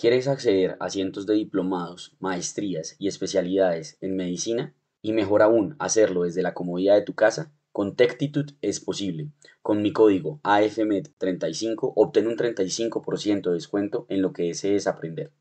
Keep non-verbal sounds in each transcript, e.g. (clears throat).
¿Quieres acceder a cientos de diplomados, maestrías y especialidades en medicina? Y mejor aún, hacerlo desde la comodidad de tu casa. Con Tectitud es posible. Con mi código AFMED35 obtén un 35% de descuento en lo que desees aprender.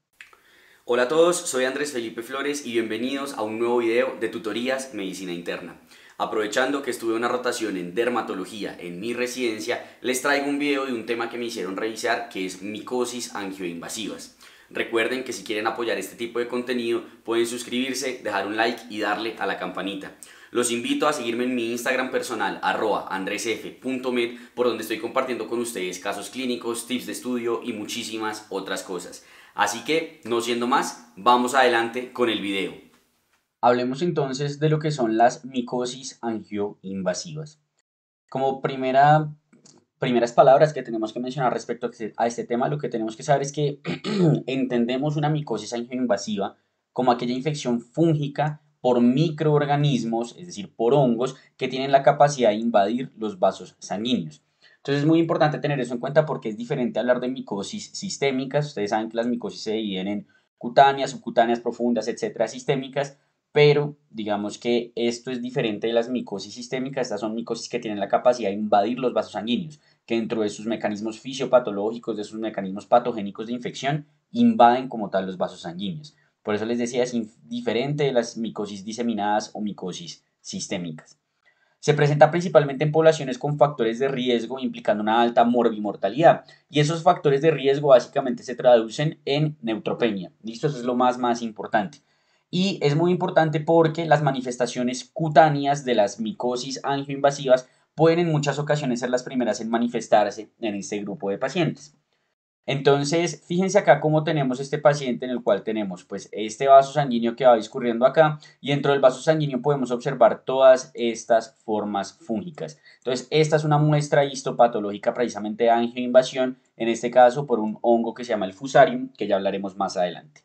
Hola a todos, soy Andrés Felipe Flores y bienvenidos a un nuevo video de tutorías Medicina Interna. Aprovechando que estuve una rotación en dermatología en mi residencia, les traigo un video de un tema que me hicieron revisar que es micosis angioinvasivas. Recuerden que si quieren apoyar este tipo de contenido pueden suscribirse, dejar un like y darle a la campanita. Los invito a seguirme en mi Instagram personal, arroba andresf.med, por donde estoy compartiendo con ustedes casos clínicos, tips de estudio y muchísimas otras cosas. Así que, no siendo más, vamos adelante con el video. Hablemos entonces de lo que son las micosis angioinvasivas. Como primera primeras palabras que tenemos que mencionar respecto a este tema, lo que tenemos que saber es que (clears throat) entendemos una micosis angioinvasiva como aquella infección fúngica por microorganismos, es decir, por hongos, que tienen la capacidad de invadir los vasos sanguíneos. Entonces es muy importante tener eso en cuenta porque es diferente hablar de micosis sistémicas. Ustedes saben que las micosis se dividen en cutáneas, subcutáneas profundas, etcétera, sistémicas, pero digamos que esto es diferente de las micosis sistémicas, estas son micosis que tienen la capacidad de invadir los vasos sanguíneos, que dentro de sus mecanismos fisiopatológicos, de sus mecanismos patogénicos de infección, invaden como tal los vasos sanguíneos. Por eso les decía, es diferente de las micosis diseminadas o micosis sistémicas. Se presenta principalmente en poblaciones con factores de riesgo implicando una alta morbimortalidad. Y esos factores de riesgo básicamente se traducen en neutropenia. ¿Listo? Eso es lo más, más importante. Y es muy importante porque las manifestaciones cutáneas de las micosis angioinvasivas pueden en muchas ocasiones ser las primeras en manifestarse en este grupo de pacientes. Entonces, fíjense acá cómo tenemos este paciente en el cual tenemos pues este vaso sanguíneo que va discurriendo acá y dentro del vaso sanguíneo podemos observar todas estas formas fúngicas. Entonces, esta es una muestra histopatológica precisamente de angioinvasión, en este caso por un hongo que se llama el fusarium, que ya hablaremos más adelante.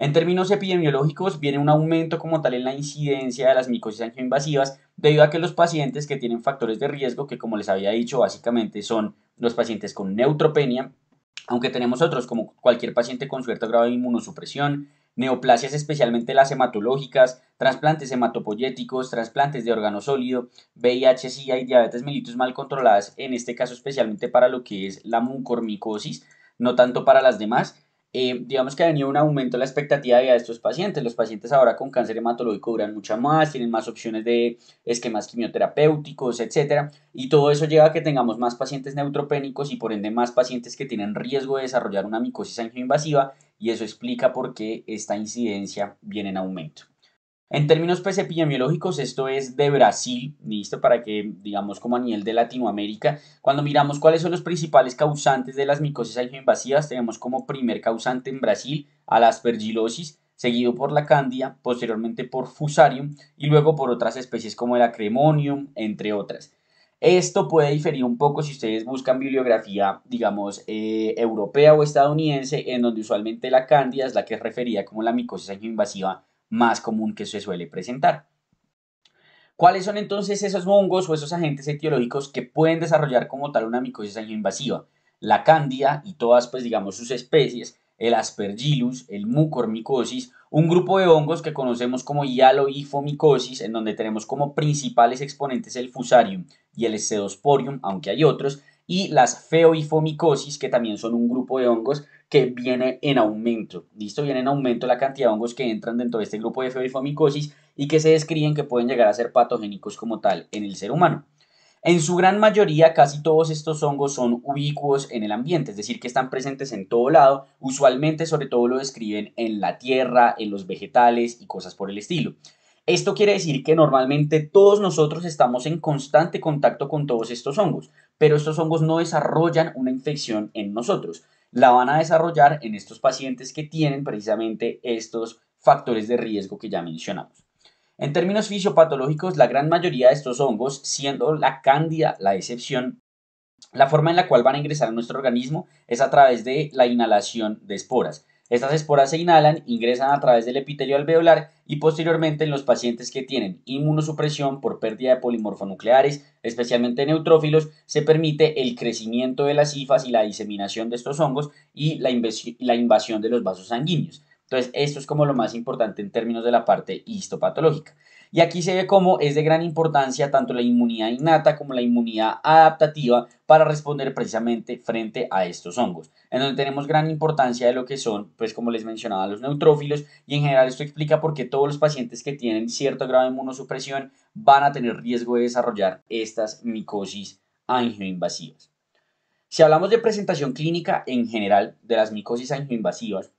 En términos epidemiológicos, viene un aumento como tal en la incidencia de las micosis angioinvasivas debido a que los pacientes que tienen factores de riesgo, que como les había dicho, básicamente son los pacientes con neutropenia, aunque tenemos otros como cualquier paciente con cierto grado de inmunosupresión, neoplasias especialmente las hematológicas, trasplantes hematopoyéticos, trasplantes de órgano sólido, VIH, si hay diabetes mellitus mal controladas, en este caso especialmente para lo que es la mucormicosis, no tanto para las demás. Eh, digamos que ha venido un aumento en la expectativa de vida de estos pacientes. Los pacientes ahora con cáncer hematológico duran mucho más, tienen más opciones de esquemas quimioterapéuticos, etcétera, y todo eso lleva a que tengamos más pacientes neutropénicos y por ende más pacientes que tienen riesgo de desarrollar una micosis angioinvasiva y eso explica por qué esta incidencia viene en aumento. En términos pues, epidemiológicos, esto es de Brasil, listo, para que digamos como a nivel de Latinoamérica, cuando miramos cuáles son los principales causantes de las micosis angioinvasivas, tenemos como primer causante en Brasil a la aspergilosis, seguido por la candia, posteriormente por fusarium y luego por otras especies como el acremonium, entre otras. Esto puede diferir un poco si ustedes buscan bibliografía, digamos, eh, europea o estadounidense, en donde usualmente la candia es la que es referida como la micosis angioinvasiva más común que se suele presentar. ¿Cuáles son entonces esos hongos o esos agentes etiológicos que pueden desarrollar como tal una micosis invasiva? La cándida y todas, pues digamos, sus especies, el aspergillus, el mucormicosis, un grupo de hongos que conocemos como hialoifomicosis, en donde tenemos como principales exponentes el fusarium y el estedosporium, aunque hay otros, y las feoifomicosis, que también son un grupo de hongos que viene en aumento. Listo, viene en aumento la cantidad de hongos que entran dentro de este grupo de feobifomicosis y que se describen que pueden llegar a ser patogénicos como tal en el ser humano. En su gran mayoría, casi todos estos hongos son ubicuos en el ambiente, es decir, que están presentes en todo lado. Usualmente, sobre todo, lo describen en la tierra, en los vegetales y cosas por el estilo. Esto quiere decir que normalmente todos nosotros estamos en constante contacto con todos estos hongos, pero estos hongos no desarrollan una infección en nosotros, la van a desarrollar en estos pacientes que tienen precisamente estos factores de riesgo que ya mencionamos. En términos fisiopatológicos, la gran mayoría de estos hongos, siendo la cándida la excepción, la forma en la cual van a ingresar a nuestro organismo es a través de la inhalación de esporas. Estas esporas se inhalan, ingresan a través del epitelio alveolar y posteriormente en los pacientes que tienen inmunosupresión por pérdida de polimorfonucleares, especialmente neutrófilos, se permite el crecimiento de las cifas y la diseminación de estos hongos y la, la invasión de los vasos sanguíneos. Entonces, esto es como lo más importante en términos de la parte histopatológica. Y aquí se ve cómo es de gran importancia tanto la inmunidad innata como la inmunidad adaptativa para responder precisamente frente a estos hongos. En donde tenemos gran importancia de lo que son, pues como les mencionaba, los neutrófilos y en general esto explica por qué todos los pacientes que tienen cierto grado de inmunosupresión van a tener riesgo de desarrollar estas micosis angioinvasivas. Si hablamos de presentación clínica en general de las micosis angioinvasivas,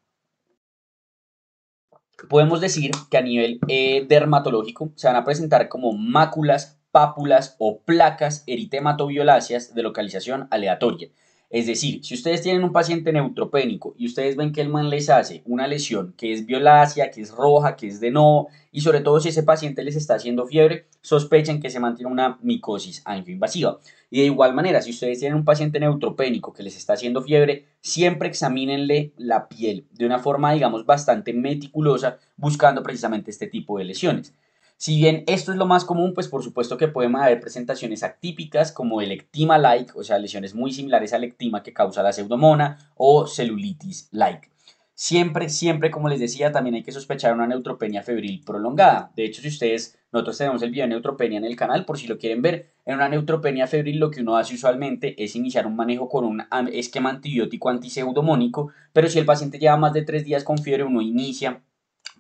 podemos decir que a nivel eh, dermatológico se van a presentar como máculas, pápulas o placas eritematovioláceas de localización aleatoria. Es decir, si ustedes tienen un paciente neutropénico y ustedes ven que el man les hace una lesión que es violácea, que es roja, que es de no, y sobre todo si ese paciente les está haciendo fiebre, sospechen que se mantiene una micosis angioinvasiva. Y de igual manera, si ustedes tienen un paciente neutropénico que les está haciendo fiebre, siempre examínenle la piel de una forma, digamos, bastante meticulosa, buscando precisamente este tipo de lesiones. Si bien esto es lo más común, pues por supuesto que podemos haber presentaciones atípicas como el ectima like, o sea, lesiones muy similares a ectima que causa la pseudomona o celulitis like. Siempre, siempre, como les decía, también hay que sospechar una neutropenia febril prolongada. De hecho, si ustedes, nosotros tenemos el video de neutropenia en el canal, por si lo quieren ver, en una neutropenia febril lo que uno hace usualmente es iniciar un manejo con un esquema antibiótico antiseudomónico, pero si el paciente lleva más de tres días con fiebre, uno inicia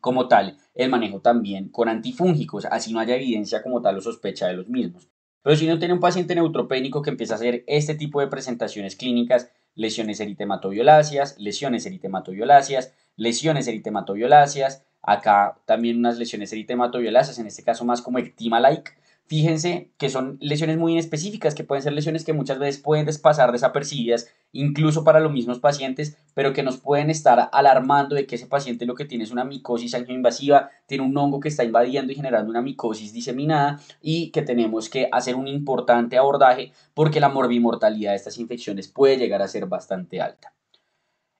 como tal el manejo también con antifúngicos, así no haya evidencia como tal o sospecha de los mismos. Pero si uno tiene un paciente neutropénico que empieza a hacer este tipo de presentaciones clínicas, lesiones eritematobioláceas, lesiones eritematovioláceas lesiones eritematovioláceas acá también unas lesiones eritematovioláceas en este caso más como ectima-like, fíjense que son lesiones muy específicas, que pueden ser lesiones que muchas veces pueden despasar desapercibidas, incluso para los mismos pacientes, pero que nos pueden estar alarmando de que ese paciente lo que tiene es una micosis angioinvasiva, tiene un hongo que está invadiendo y generando una micosis diseminada y que tenemos que hacer un importante abordaje porque la morbimortalidad de estas infecciones puede llegar a ser bastante alta.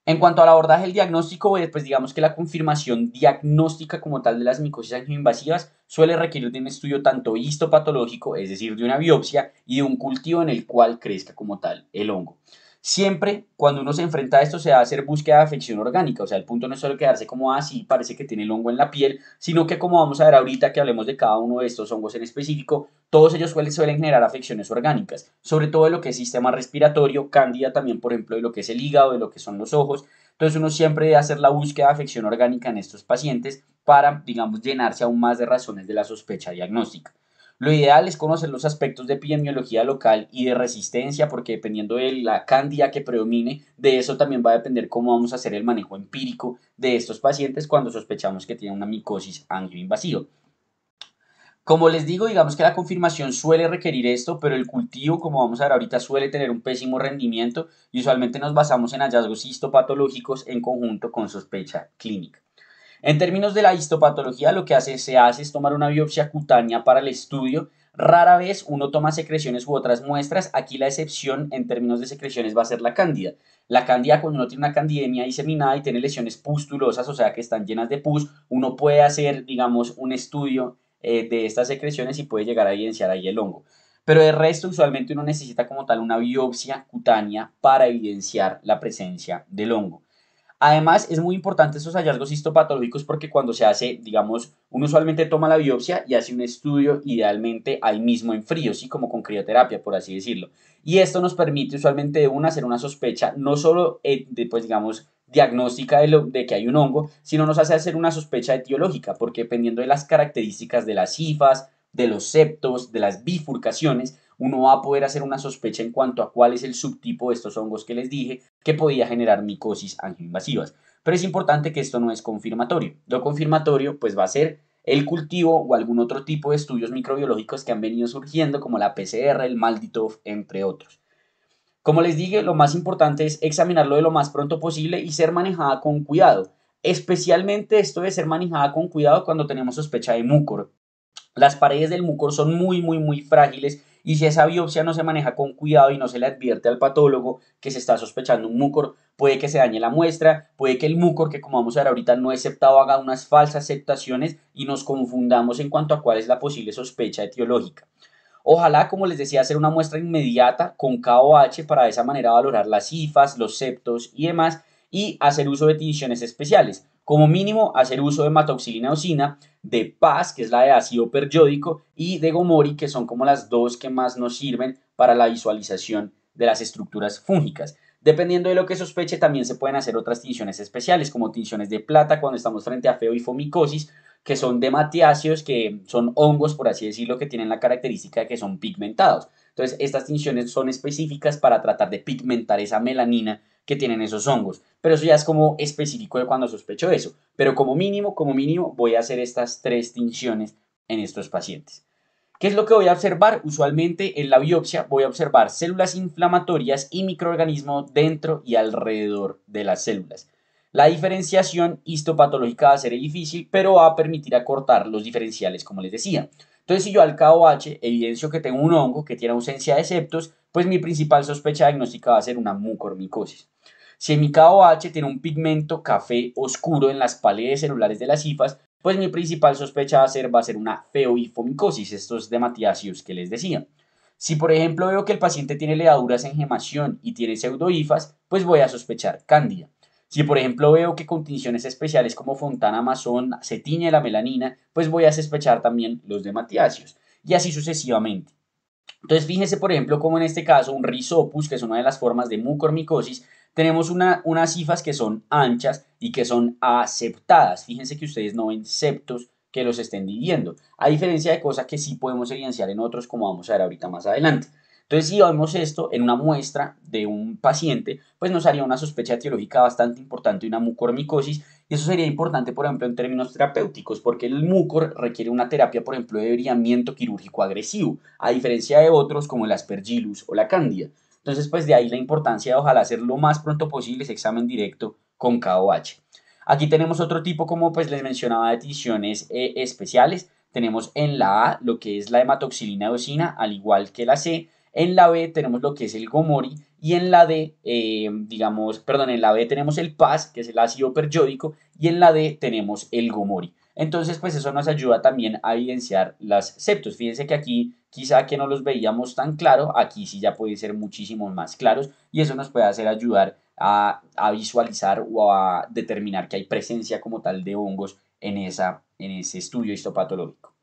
En cuanto al abordaje del diagnóstico, eh, pues digamos que la confirmación diagnóstica como tal de las micosis angioinvasivas suele requerir de un estudio tanto histopatológico, es decir, de una biopsia y de un cultivo en el cual crezca como tal el hongo. Siempre cuando uno se enfrenta a esto se va a hacer búsqueda de afección orgánica, o sea, el punto no es solo quedarse como así, ah, parece que tiene el hongo en la piel, sino que como vamos a ver ahorita que hablemos de cada uno de estos hongos en específico, todos ellos suelen, suelen generar afecciones orgánicas, sobre todo de lo que es sistema respiratorio, cándida también, por ejemplo, de lo que es el hígado, de lo que son los ojos, entonces uno siempre debe hacer la búsqueda de afección orgánica en estos pacientes para, digamos, llenarse aún más de razones de la sospecha diagnóstica. Lo ideal es conocer los aspectos de epidemiología local y de resistencia, porque dependiendo de la candida que predomine, de eso también va a depender cómo vamos a hacer el manejo empírico de estos pacientes cuando sospechamos que tienen una micosis angioinvasiva. Como les digo, digamos que la confirmación suele requerir esto, pero el cultivo, como vamos a ver ahorita, suele tener un pésimo rendimiento y usualmente nos basamos en hallazgos histopatológicos en conjunto con sospecha clínica. En términos de la histopatología, lo que hace, se hace es tomar una biopsia cutánea para el estudio. Rara vez uno toma secreciones u otras muestras. Aquí la excepción en términos de secreciones va a ser la cándida. La cándida, cuando uno tiene una candidemia diseminada y tiene lesiones pustulosas, o sea que están llenas de pus, uno puede hacer, digamos, un estudio eh, de estas secreciones y puede llegar a evidenciar ahí el hongo. Pero de resto, usualmente uno necesita como tal una biopsia cutánea para evidenciar la presencia del hongo. Además, es muy importante estos hallazgos histopatológicos porque cuando se hace, digamos, uno usualmente toma la biopsia y hace un estudio idealmente ahí mismo en frío, sí, como con crioterapia, por así decirlo. Y esto nos permite usualmente de una hacer una sospecha, no solo eh, de, pues, digamos, diagnóstica de, de, que hay un hongo, sino nos hace hacer una sospecha etiológica, porque dependiendo de las características de las cifas, de los septos, de las bifurcaciones, uno va a poder hacer una sospecha en cuanto a cuál es el subtipo de estos hongos que les dije que podía generar micosis angioinvasivas. Pero es importante que esto no es confirmatorio. Lo confirmatorio pues va a ser el cultivo o algún otro tipo de estudios microbiológicos que han venido surgiendo como la PCR, el Malditov, entre otros. Como les dije, lo más importante es examinarlo de lo más pronto posible y ser manejada con cuidado. Especialmente esto de ser manejada con cuidado cuando tenemos sospecha de mucor. Las paredes del mucor son muy, muy, muy frágiles y si esa biopsia no se maneja con cuidado y no se le advierte al patólogo que se está sospechando un mucor, puede que se dañe la muestra, puede que el mucor, que como vamos a ver ahorita no es aceptado, haga unas falsas aceptaciones y nos confundamos en cuanto a cuál es la posible sospecha etiológica. Ojalá, como les decía, hacer una muestra inmediata con KOH para de esa manera valorar las cifas, los septos y demás y hacer uso de tinciones especiales. Como mínimo, hacer uso de matoxilina osina, de paz que es la de ácido periódico, y de Gomori, que son como las dos que más nos sirven para la visualización de las estructuras fúngicas. Dependiendo de lo que sospeche, también se pueden hacer otras tinciones especiales, como tinciones de plata cuando estamos frente a feo y fomicosis, que son de que son hongos, por así decirlo, que tienen la característica de que son pigmentados. Entonces, estas tinciones son específicas para tratar de pigmentar esa melanina que tienen esos hongos. Pero eso ya es como específico de cuando sospecho eso. Pero como mínimo, como mínimo, voy a hacer estas tres tinciones en estos pacientes. ¿Qué es lo que voy a observar? Usualmente en la biopsia voy a observar células inflamatorias y microorganismos dentro y alrededor de las células. La diferenciación histopatológica va a ser difícil, pero va a permitir acortar los diferenciales, como les decía. Entonces, si yo al KOH evidencio que tengo un hongo que tiene ausencia de septos, pues mi principal sospecha diagnóstica va a ser una mucormicosis. Si mi KOH tiene un pigmento café oscuro en las paredes celulares de las hifas, pues mi principal sospecha va a ser, va a ser una feoifomicosis, estos dematiáceos que les decía. Si por ejemplo veo que el paciente tiene levaduras en gemación y tiene pseudoifas, pues voy a sospechar cándida. Si por ejemplo veo que con especiales como fontana mazón, se tiñe la melanina, pues voy a sospechar también los dematiáceos y así sucesivamente. Entonces fíjese por ejemplo como en este caso un risopus, que es una de las formas de mucormicosis, tenemos una, unas cifras que son anchas y que son aceptadas. Fíjense que ustedes no ven septos que los estén dividiendo, a diferencia de cosas que sí podemos evidenciar en otros, como vamos a ver ahorita más adelante. Entonces, si vemos esto en una muestra de un paciente, pues nos haría una sospecha etiológica bastante importante de una mucormicosis, y eso sería importante, por ejemplo, en términos terapéuticos, porque el mucor requiere una terapia, por ejemplo, de brillamiento quirúrgico agresivo, a diferencia de otros como el aspergillus o la cándida. Entonces, pues de ahí la importancia de ojalá hacer lo más pronto posible ese examen directo con KOH. Aquí tenemos otro tipo, como pues les mencionaba, de tisiones eh, especiales. Tenemos en la A lo que es la hematoxilina eosina, al igual que la C. En la B tenemos lo que es el gomori y en la D, eh, digamos, perdón, en la B tenemos el PAS, que es el ácido periódico, y en la D tenemos el gomori. Entonces, pues eso nos ayuda también a evidenciar las septos. Fíjense que aquí Quizá que no los veíamos tan claro, aquí sí ya pueden ser muchísimo más claros y eso nos puede hacer ayudar a, visualizar o a determinar que hay presencia como tal de hongos en, esa, en ese estudio histopatológico.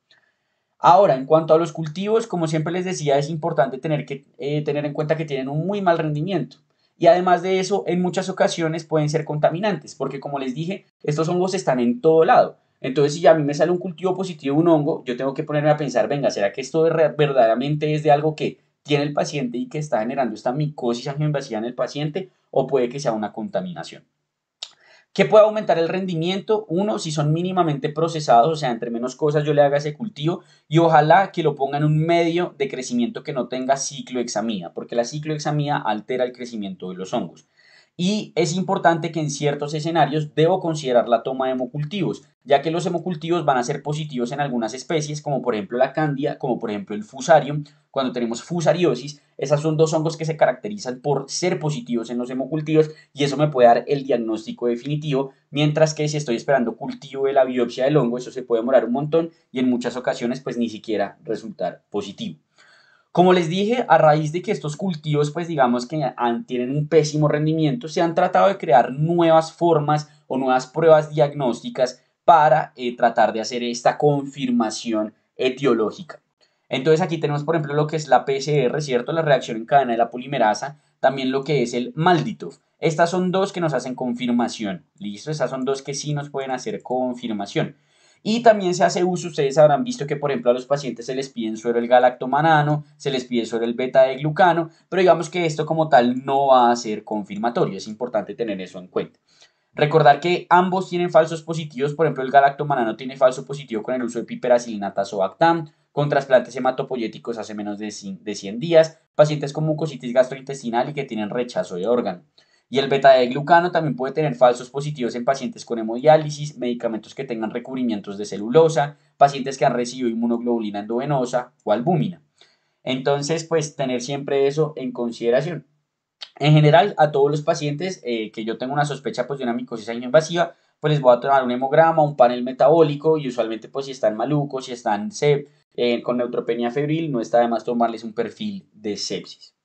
Ahora, en cuanto a los cultivos, como siempre les decía, es importante tener, que, eh, tener en cuenta que tienen un muy mal rendimiento. Y además de eso, en muchas ocasiones pueden ser contaminantes, porque como les dije, estos hongos están en todo lado. Entonces, si a mí me sale un cultivo positivo, un hongo, yo tengo que ponerme a pensar, venga, ¿será que esto verdaderamente es de algo que tiene el paciente y que está generando esta micosis angioinvasiva en el paciente? ¿O puede que sea una contaminación? ¿Qué puede aumentar el rendimiento? Uno, si son mínimamente procesados, o sea, entre menos cosas yo le haga ese cultivo y ojalá que lo ponga en un medio de crecimiento que no tenga ciclohexamida, porque la ciclohexamida altera el crecimiento de los hongos y es importante que en ciertos escenarios debo considerar la toma de hemocultivos, ya que los hemocultivos van a ser positivos en algunas especies, como por ejemplo la candia, como por ejemplo el fusarium, cuando tenemos fusariosis, esas son dos hongos que se caracterizan por ser positivos en los hemocultivos y eso me puede dar el diagnóstico definitivo, mientras que si estoy esperando cultivo de la biopsia del hongo, eso se puede demorar un montón y en muchas ocasiones pues ni siquiera resultar positivo. Como les dije, a raíz de que estos cultivos, pues digamos que tienen un pésimo rendimiento, se han tratado de crear nuevas formas o nuevas pruebas diagnósticas para eh, tratar de hacer esta confirmación etiológica. Entonces aquí tenemos, por ejemplo, lo que es la PCR, ¿cierto? La reacción en cadena de la polimerasa, también lo que es el Malditov. Estas son dos que nos hacen confirmación, ¿listo? Estas son dos que sí nos pueden hacer confirmación. Y también se hace uso, ustedes habrán visto que por ejemplo a los pacientes se les pide suero el galactomanano, se les pide suero el beta de glucano, pero digamos que esto como tal no va a ser confirmatorio, es importante tener eso en cuenta. Recordar que ambos tienen falsos positivos, por ejemplo el galactomanano tiene falso positivo con el uso de piperacilina tazobactam, con trasplantes hematopoyéticos hace menos de 100 días, pacientes con mucositis gastrointestinal y que tienen rechazo de órgano. Y el beta de glucano también puede tener falsos positivos en pacientes con hemodiálisis, medicamentos que tengan recubrimientos de celulosa, pacientes que han recibido inmunoglobulina endovenosa o albúmina. Entonces, pues tener siempre eso en consideración. En general, a todos los pacientes eh, que yo tengo una sospecha pues, de una micosis invasiva, pues les voy a tomar un hemograma, un panel metabólico y usualmente pues si están malucos, si están eh, con neutropenia febril, no está de más tomarles un perfil de sepsis.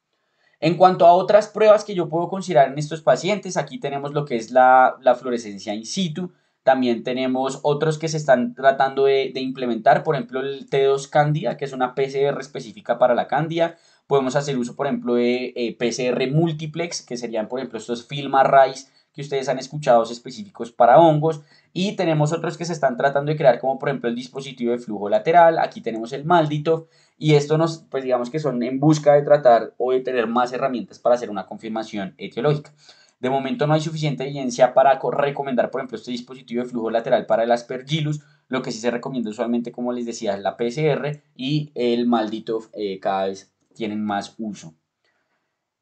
En cuanto a otras pruebas que yo puedo considerar en estos pacientes, aquí tenemos lo que es la, fluorescencia in situ, también tenemos otros que se están tratando de, implementar, por ejemplo el T2 Candida, que es una PCR específica para la Candida. Podemos hacer uso, por ejemplo, de eh, PCR multiplex, que serían, por ejemplo, estos filmarrays que ustedes han escuchado específicos para hongos. Y tenemos otros que se están tratando de crear, como por ejemplo el dispositivo de flujo lateral, aquí tenemos el maldito, y esto nos, pues digamos que son en busca de tratar o de tener más herramientas para hacer una confirmación etiológica. De momento no hay suficiente evidencia para recomendar, por ejemplo, este dispositivo de flujo lateral para el aspergillus. Lo que sí se recomienda usualmente, como les decía, es la PCR y el maldito eh, cada vez tienen más uso.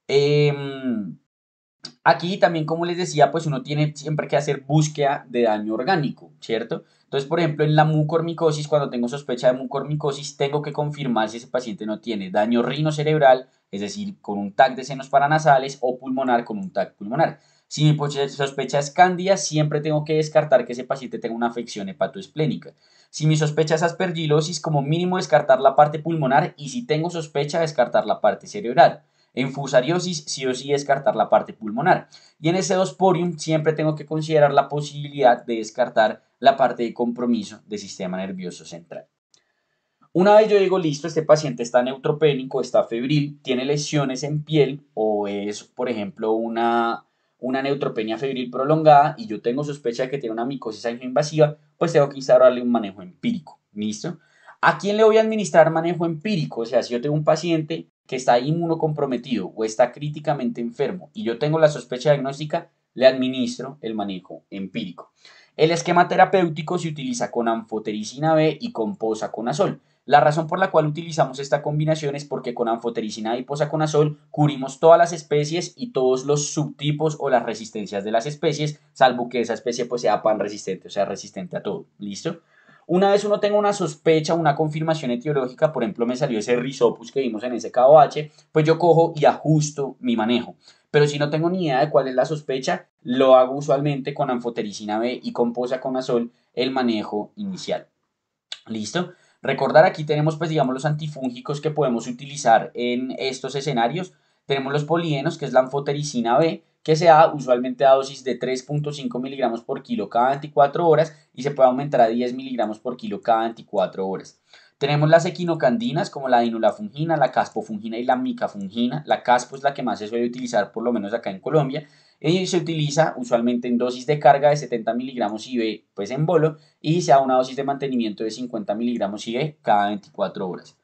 Em, Aquí también, como les decía, pues uno tiene siempre que hacer búsqueda de daño orgánico, ¿cierto? Entonces, por ejemplo, en la mucormicosis, cuando tengo sospecha de mucormicosis, tengo que confirmar si ese paciente no tiene daño rinocerebral, es decir, con un TAC de senos paranasales o pulmonar con un TAC pulmonar. Si mi sospecha es cándida, siempre tengo que descartar que ese paciente tenga una afección hepatoesplénica. Si mi sospecha es aspergilosis, como mínimo descartar la parte pulmonar y si tengo sospecha, descartar la parte cerebral. En fusariosis sí o sí descartar la parte pulmonar. Y en ese 2-porium siempre tengo que considerar la posibilidad de descartar la parte de compromiso del sistema nervioso central. Una vez yo digo, listo, este paciente está neutropénico, está febril, tiene lesiones en piel o es, por ejemplo, una, una neutropenia febril prolongada y yo tengo sospecha de que tiene una micosis angioinvasiva, pues tengo que instaurarle un manejo empírico. ¿Listo? ¿A quién le voy a administrar manejo empírico? O sea, si yo tengo un paciente que está inmunocomprometido o está críticamente enfermo y yo tengo la sospecha diagnóstica, le administro el manejo empírico. El esquema terapéutico se utiliza con anfotericina B y con posaconazol. La razón por la cual utilizamos esta combinación es porque con anfotericina y posaconazol cubrimos todas las especies y todos los subtipos o las resistencias de las especies, salvo que esa especie pues sea pan resistente, o sea, resistente a todo. ¿Listo? Una vez uno tenga una sospecha, una confirmación etiológica, por ejemplo, me salió ese risopus que vimos en ese KOH, pues yo cojo y ajusto mi manejo. Pero si no tengo ni idea de cuál es la sospecha, lo hago usualmente con anfotericina B y con posaconazol el manejo inicial. ¿Listo? Recordar aquí tenemos pues digamos los antifúngicos que podemos utilizar en estos escenarios. Tenemos los polienos, que es la anfotericina B, que se da usualmente a dosis de 3.5 miligramos por kilo cada 24 horas y se puede aumentar a 10 miligramos por kilo cada 24 horas. Tenemos las equinocandinas como la dinulafungina, la caspofungina y la micafungina. La caspo es la que más se suele utilizar, por lo menos acá en Colombia. Y se utiliza usualmente en dosis de carga de 70 miligramos IV pues en bolo y se da una dosis de mantenimiento de 50 miligramos IV cada 24 horas.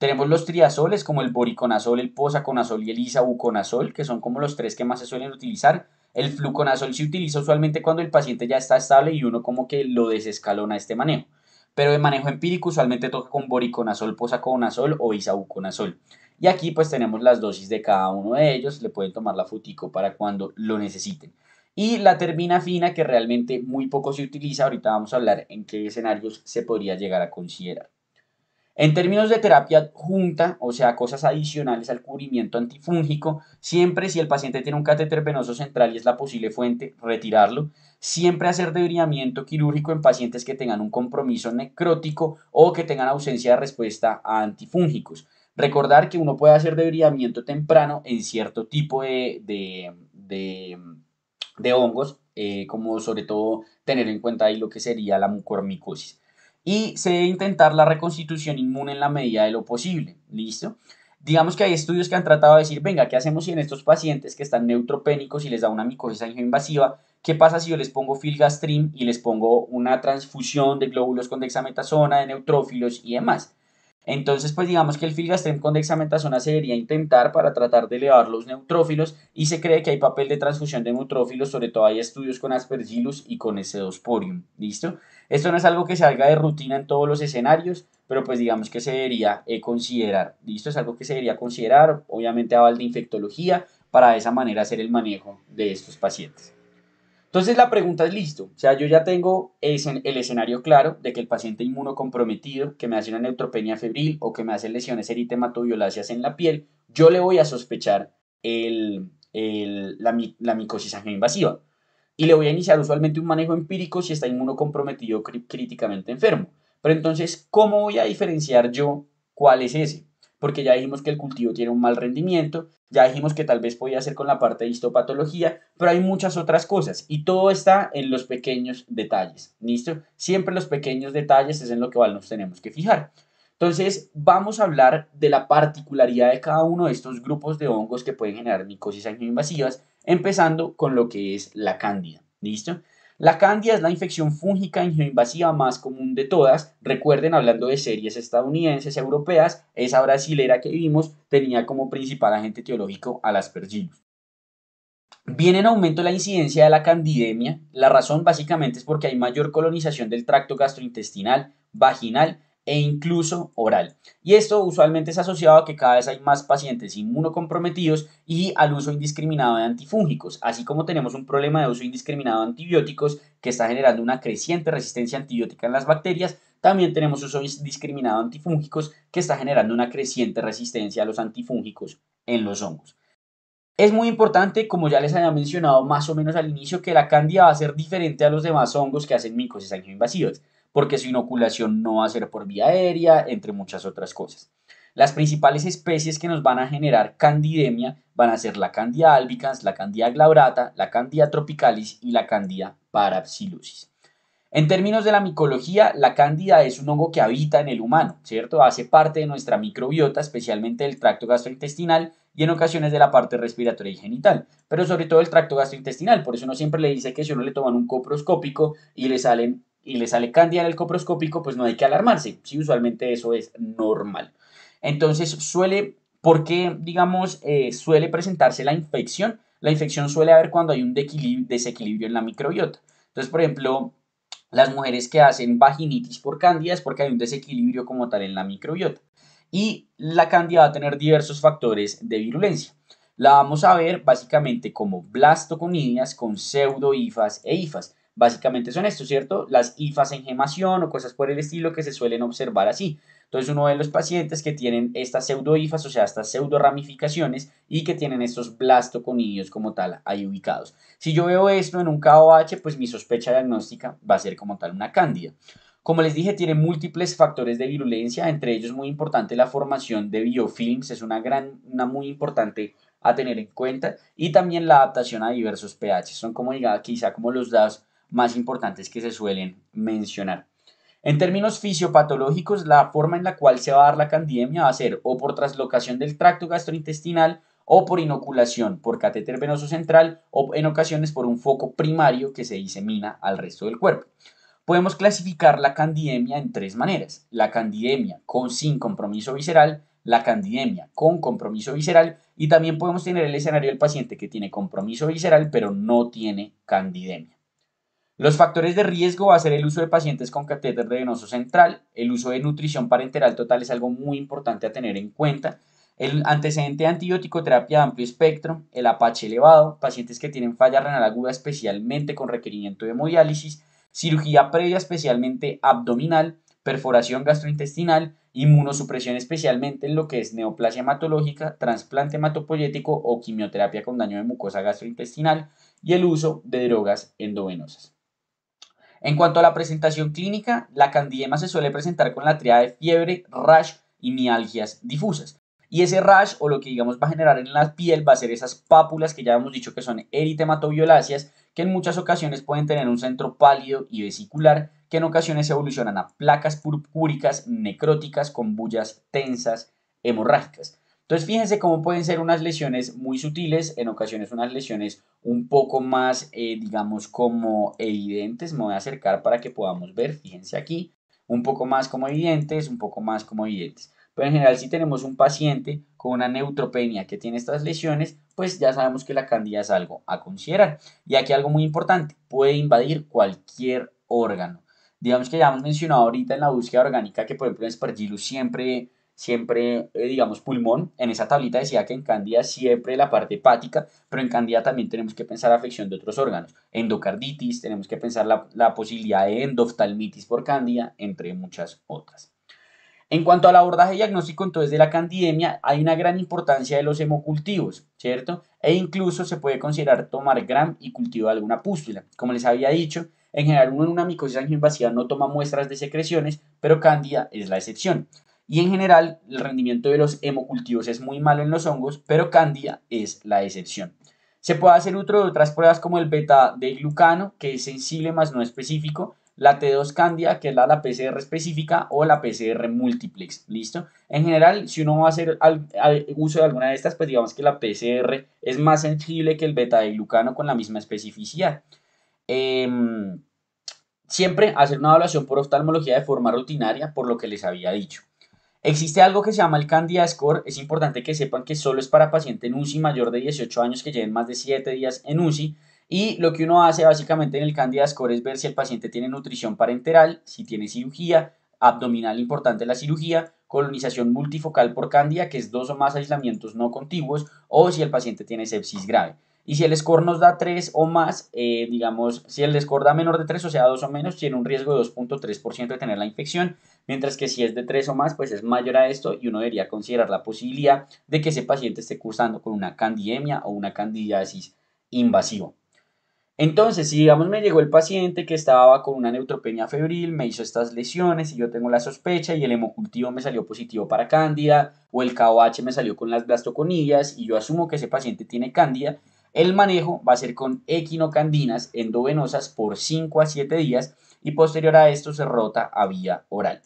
Tenemos los triazoles como el boriconazol, el posaconazol y el isabuconazol, que son como los tres que más se suelen utilizar. El fluconazol se utiliza usualmente cuando el paciente ya está estable y uno como que lo desescalona este manejo. Pero de manejo empírico usualmente toca con boriconazol, posaconazol o isabuconazol. Y aquí pues tenemos las dosis de cada uno de ellos, le pueden tomar la futico para cuando lo necesiten. Y la termina fina, que realmente muy poco se utiliza, ahorita vamos a hablar en qué escenarios se podría llegar a considerar. En términos de terapia junta, o sea, cosas adicionales al cubrimiento antifúngico, siempre si el paciente tiene un catéter venoso central y es la posible fuente, retirarlo. Siempre hacer debridamiento quirúrgico en pacientes que tengan un compromiso necrótico o que tengan ausencia de respuesta a antifúngicos. Recordar que uno puede hacer debridamiento temprano en cierto tipo de, hongos, eh, como sobre todo tener en cuenta ahí lo que sería la mucormicosis y se debe intentar la reconstitución inmune en la medida de lo posible. ¿Listo? Digamos que hay estudios que han tratado de decir, venga, ¿qué hacemos si en estos pacientes que están neutropénicos y les da una micosis invasiva, qué pasa si yo les pongo filgastrim y les pongo una transfusión de glóbulos con dexametasona, de neutrófilos y demás? Entonces, pues digamos que el filgastrim con dexametasona se debería intentar para tratar de elevar los neutrófilos y se cree que hay papel de transfusión de neutrófilos, sobre todo hay estudios con aspergillus y con S2 porium, ¿listo? Esto no es algo que salga de rutina en todos los escenarios, pero pues digamos que se debería eh, considerar. Listo, es algo que se debería considerar, obviamente aval de infectología, para de esa manera hacer el manejo de estos pacientes. Entonces la pregunta es listo, o sea, yo ya tengo el escenario claro de que el paciente inmunocomprometido que me hace una neutropenia febril o que me hace lesiones eritematobioláceas en la piel, yo le voy a sospechar el, la, la micosis invasiva y le voy a iniciar usualmente un manejo empírico si está inmunocomprometido críticamente enfermo. Pero entonces, ¿cómo voy a diferenciar yo cuál es ese? Porque ya dijimos que el cultivo tiene un mal rendimiento, ya dijimos que tal vez podía ser con la parte de histopatología, pero hay muchas otras cosas y todo está en los pequeños detalles. ¿Listo? Siempre los pequeños detalles es en lo que nos tenemos que fijar. Entonces, vamos a hablar de la particularidad de cada uno de estos grupos de hongos que pueden generar micosis angioinvasivas empezando con lo que es la cándida. ¿Listo? La cándida es la infección fúngica invasiva más común de todas. Recuerden, hablando de series estadounidenses, europeas, esa brasilera que vimos tenía como principal agente teológico al aspergillus. Viene en aumento la incidencia de la candidemia. La razón básicamente es porque hay mayor colonización del tracto gastrointestinal, vaginal e incluso oral. Y esto usualmente es asociado a que cada vez hay más pacientes inmunocomprometidos y al uso indiscriminado de antifúngicos, así como tenemos un problema de uso indiscriminado de antibióticos que está generando una creciente resistencia antibiótica en las bacterias, también tenemos uso indiscriminado de antifúngicos que está generando una creciente resistencia a los antifúngicos en los hongos. Es muy importante, como ya les había mencionado más o menos al inicio, que la candida va a ser diferente a los demás hongos que hacen micosis invasivas porque su inoculación no va a ser por vía aérea, entre muchas otras cosas. Las principales especies que nos van a generar candidemia van a ser la Candida albicans, la Candida glabrata, la Candida tropicalis y la Candida parapsilusis. En términos de la micología, la candida es un hongo que habita en el humano, ¿cierto? Hace parte de nuestra microbiota, especialmente del tracto gastrointestinal y en ocasiones de la parte respiratoria y genital, pero sobre todo el tracto gastrointestinal, por eso uno siempre le dice que si uno le toman un coproscópico y le salen y le sale candida en el coproscópico, pues no hay que alarmarse, si usualmente eso es normal. Entonces suele, porque digamos, eh, suele presentarse la infección? La infección suele haber cuando hay un desequilibrio en la microbiota. Entonces, por ejemplo, las mujeres que hacen vaginitis por candida es porque hay un desequilibrio como tal en la microbiota. Y la candida va a tener diversos factores de virulencia. La vamos a ver básicamente como blastoconidias con pseudoifas e ifas. Básicamente son estos, ¿cierto? Las IFAs en gemación o cosas por el estilo que se suelen observar así. Entonces uno de los pacientes que tienen estas pseudoifas, o sea, estas pseudo ramificaciones y que tienen estos blastoconidios como tal ahí ubicados. Si yo veo esto en un KOH, pues mi sospecha diagnóstica va a ser como tal una cándida. Como les dije, tiene múltiples factores de virulencia, entre ellos muy importante la formación de biofilms, es una gran, una muy importante a tener en cuenta, y también la adaptación a diversos pH. Son como diga, quizá como los dados más importantes que se suelen mencionar. En términos fisiopatológicos, la forma en la cual se va a dar la candidemia va a ser o por traslocación del tracto gastrointestinal o por inoculación por catéter venoso central o en ocasiones por un foco primario que se disemina al resto del cuerpo. Podemos clasificar la candidemia en tres maneras. La candidemia con sin compromiso visceral, la candidemia con compromiso visceral y también podemos tener el escenario del paciente que tiene compromiso visceral pero no tiene candidemia. Los factores de riesgo va a ser el uso de pacientes con catéter de venoso central, el uso de nutrición parenteral total es algo muy importante a tener en cuenta, el antecedente de antibiótico terapia de amplio espectro, el apache elevado, pacientes que tienen falla renal aguda especialmente con requerimiento de hemodiálisis, cirugía previa especialmente abdominal, perforación gastrointestinal, inmunosupresión especialmente en lo que es neoplasia hematológica, trasplante hematopoyético o quimioterapia con daño de mucosa gastrointestinal y el uso de drogas endovenosas. En cuanto a la presentación clínica, la candidema se suele presentar con la triada de fiebre, rash y mialgias difusas. Y ese rash o lo que digamos va a generar en la piel va a ser esas pápulas que ya hemos dicho que son eritematovioláceas, que en muchas ocasiones pueden tener un centro pálido y vesicular, que en ocasiones evolucionan a placas purpúricas, necróticas, con bullas tensas, hemorrágicas. Entonces fíjense cómo pueden ser unas lesiones muy sutiles, en ocasiones unas lesiones un poco más, eh, digamos, como evidentes. Me voy a acercar para que podamos ver, fíjense aquí, un poco más como evidentes, un poco más como evidentes. Pero en general si tenemos un paciente con una neutropenia que tiene estas lesiones, pues ya sabemos que la candida es algo a considerar. Y aquí algo muy importante, puede invadir cualquier órgano. Digamos que ya hemos mencionado ahorita en la búsqueda orgánica que por ejemplo el espargilus siempre siempre, eh, digamos, pulmón. En esa tablita decía que en Candida siempre la parte hepática, pero en Candida también tenemos que pensar afección de otros órganos. Endocarditis, tenemos que pensar la, posibilidad de endoftalmitis por Candida, entre muchas otras. En cuanto al abordaje diagnóstico entonces de la candidemia, hay una gran importancia de los hemocultivos, ¿cierto? E incluso se puede considerar tomar gram y cultivo de alguna pústula. Como les había dicho, en general uno en una micosis angioinvasiva no toma muestras de secreciones, pero cándida es la excepción y en general el rendimiento de los hemocultivos es muy malo en los hongos, pero Candida es la excepción. Se puede hacer otro de otras pruebas como el beta de glucano, que es sensible más no específico, la T2 Candida, que es la, la, PCR específica o la PCR multiplex, ¿listo? En general, si uno va a hacer uso de alguna de estas, pues digamos que la PCR es más sensible que el beta de glucano con la misma especificidad. Em, siempre hacer una evaluación por oftalmología de forma rutinaria, por lo que les había dicho. Existe algo que se llama el Candida Score. Es importante que sepan que solo es para pacientes en UCI mayor de 18 años que lleven más de 7 días en UCI. Y lo que uno hace básicamente en el Candida Score es ver si el paciente tiene nutrición parenteral, si tiene cirugía, abdominal importante la cirugía, colonización multifocal por Candida que es dos o más aislamientos no contiguos, o si el paciente tiene sepsis grave. Y si el score nos da 3 o más, eh, digamos, si el score da menor de 3, o sea, 2 o menos, tiene un riesgo de 2.3% de tener la infección, mientras que si es de 3 o más, pues es mayor a esto y uno debería considerar la posibilidad de que ese paciente esté cursando con una candidemia o una candidiasis invasiva. Entonces, si digamos me llegó el paciente que estaba con una neutropenia febril, me hizo estas lesiones y yo tengo la sospecha y el hemocultivo me salió positivo para cándida o el KOH me salió con las blastoconillas y yo asumo que ese paciente tiene cándida, el manejo va a ser con equinocandinas endovenosas por 5 a 7 días y posterior a esto se rota a vía oral.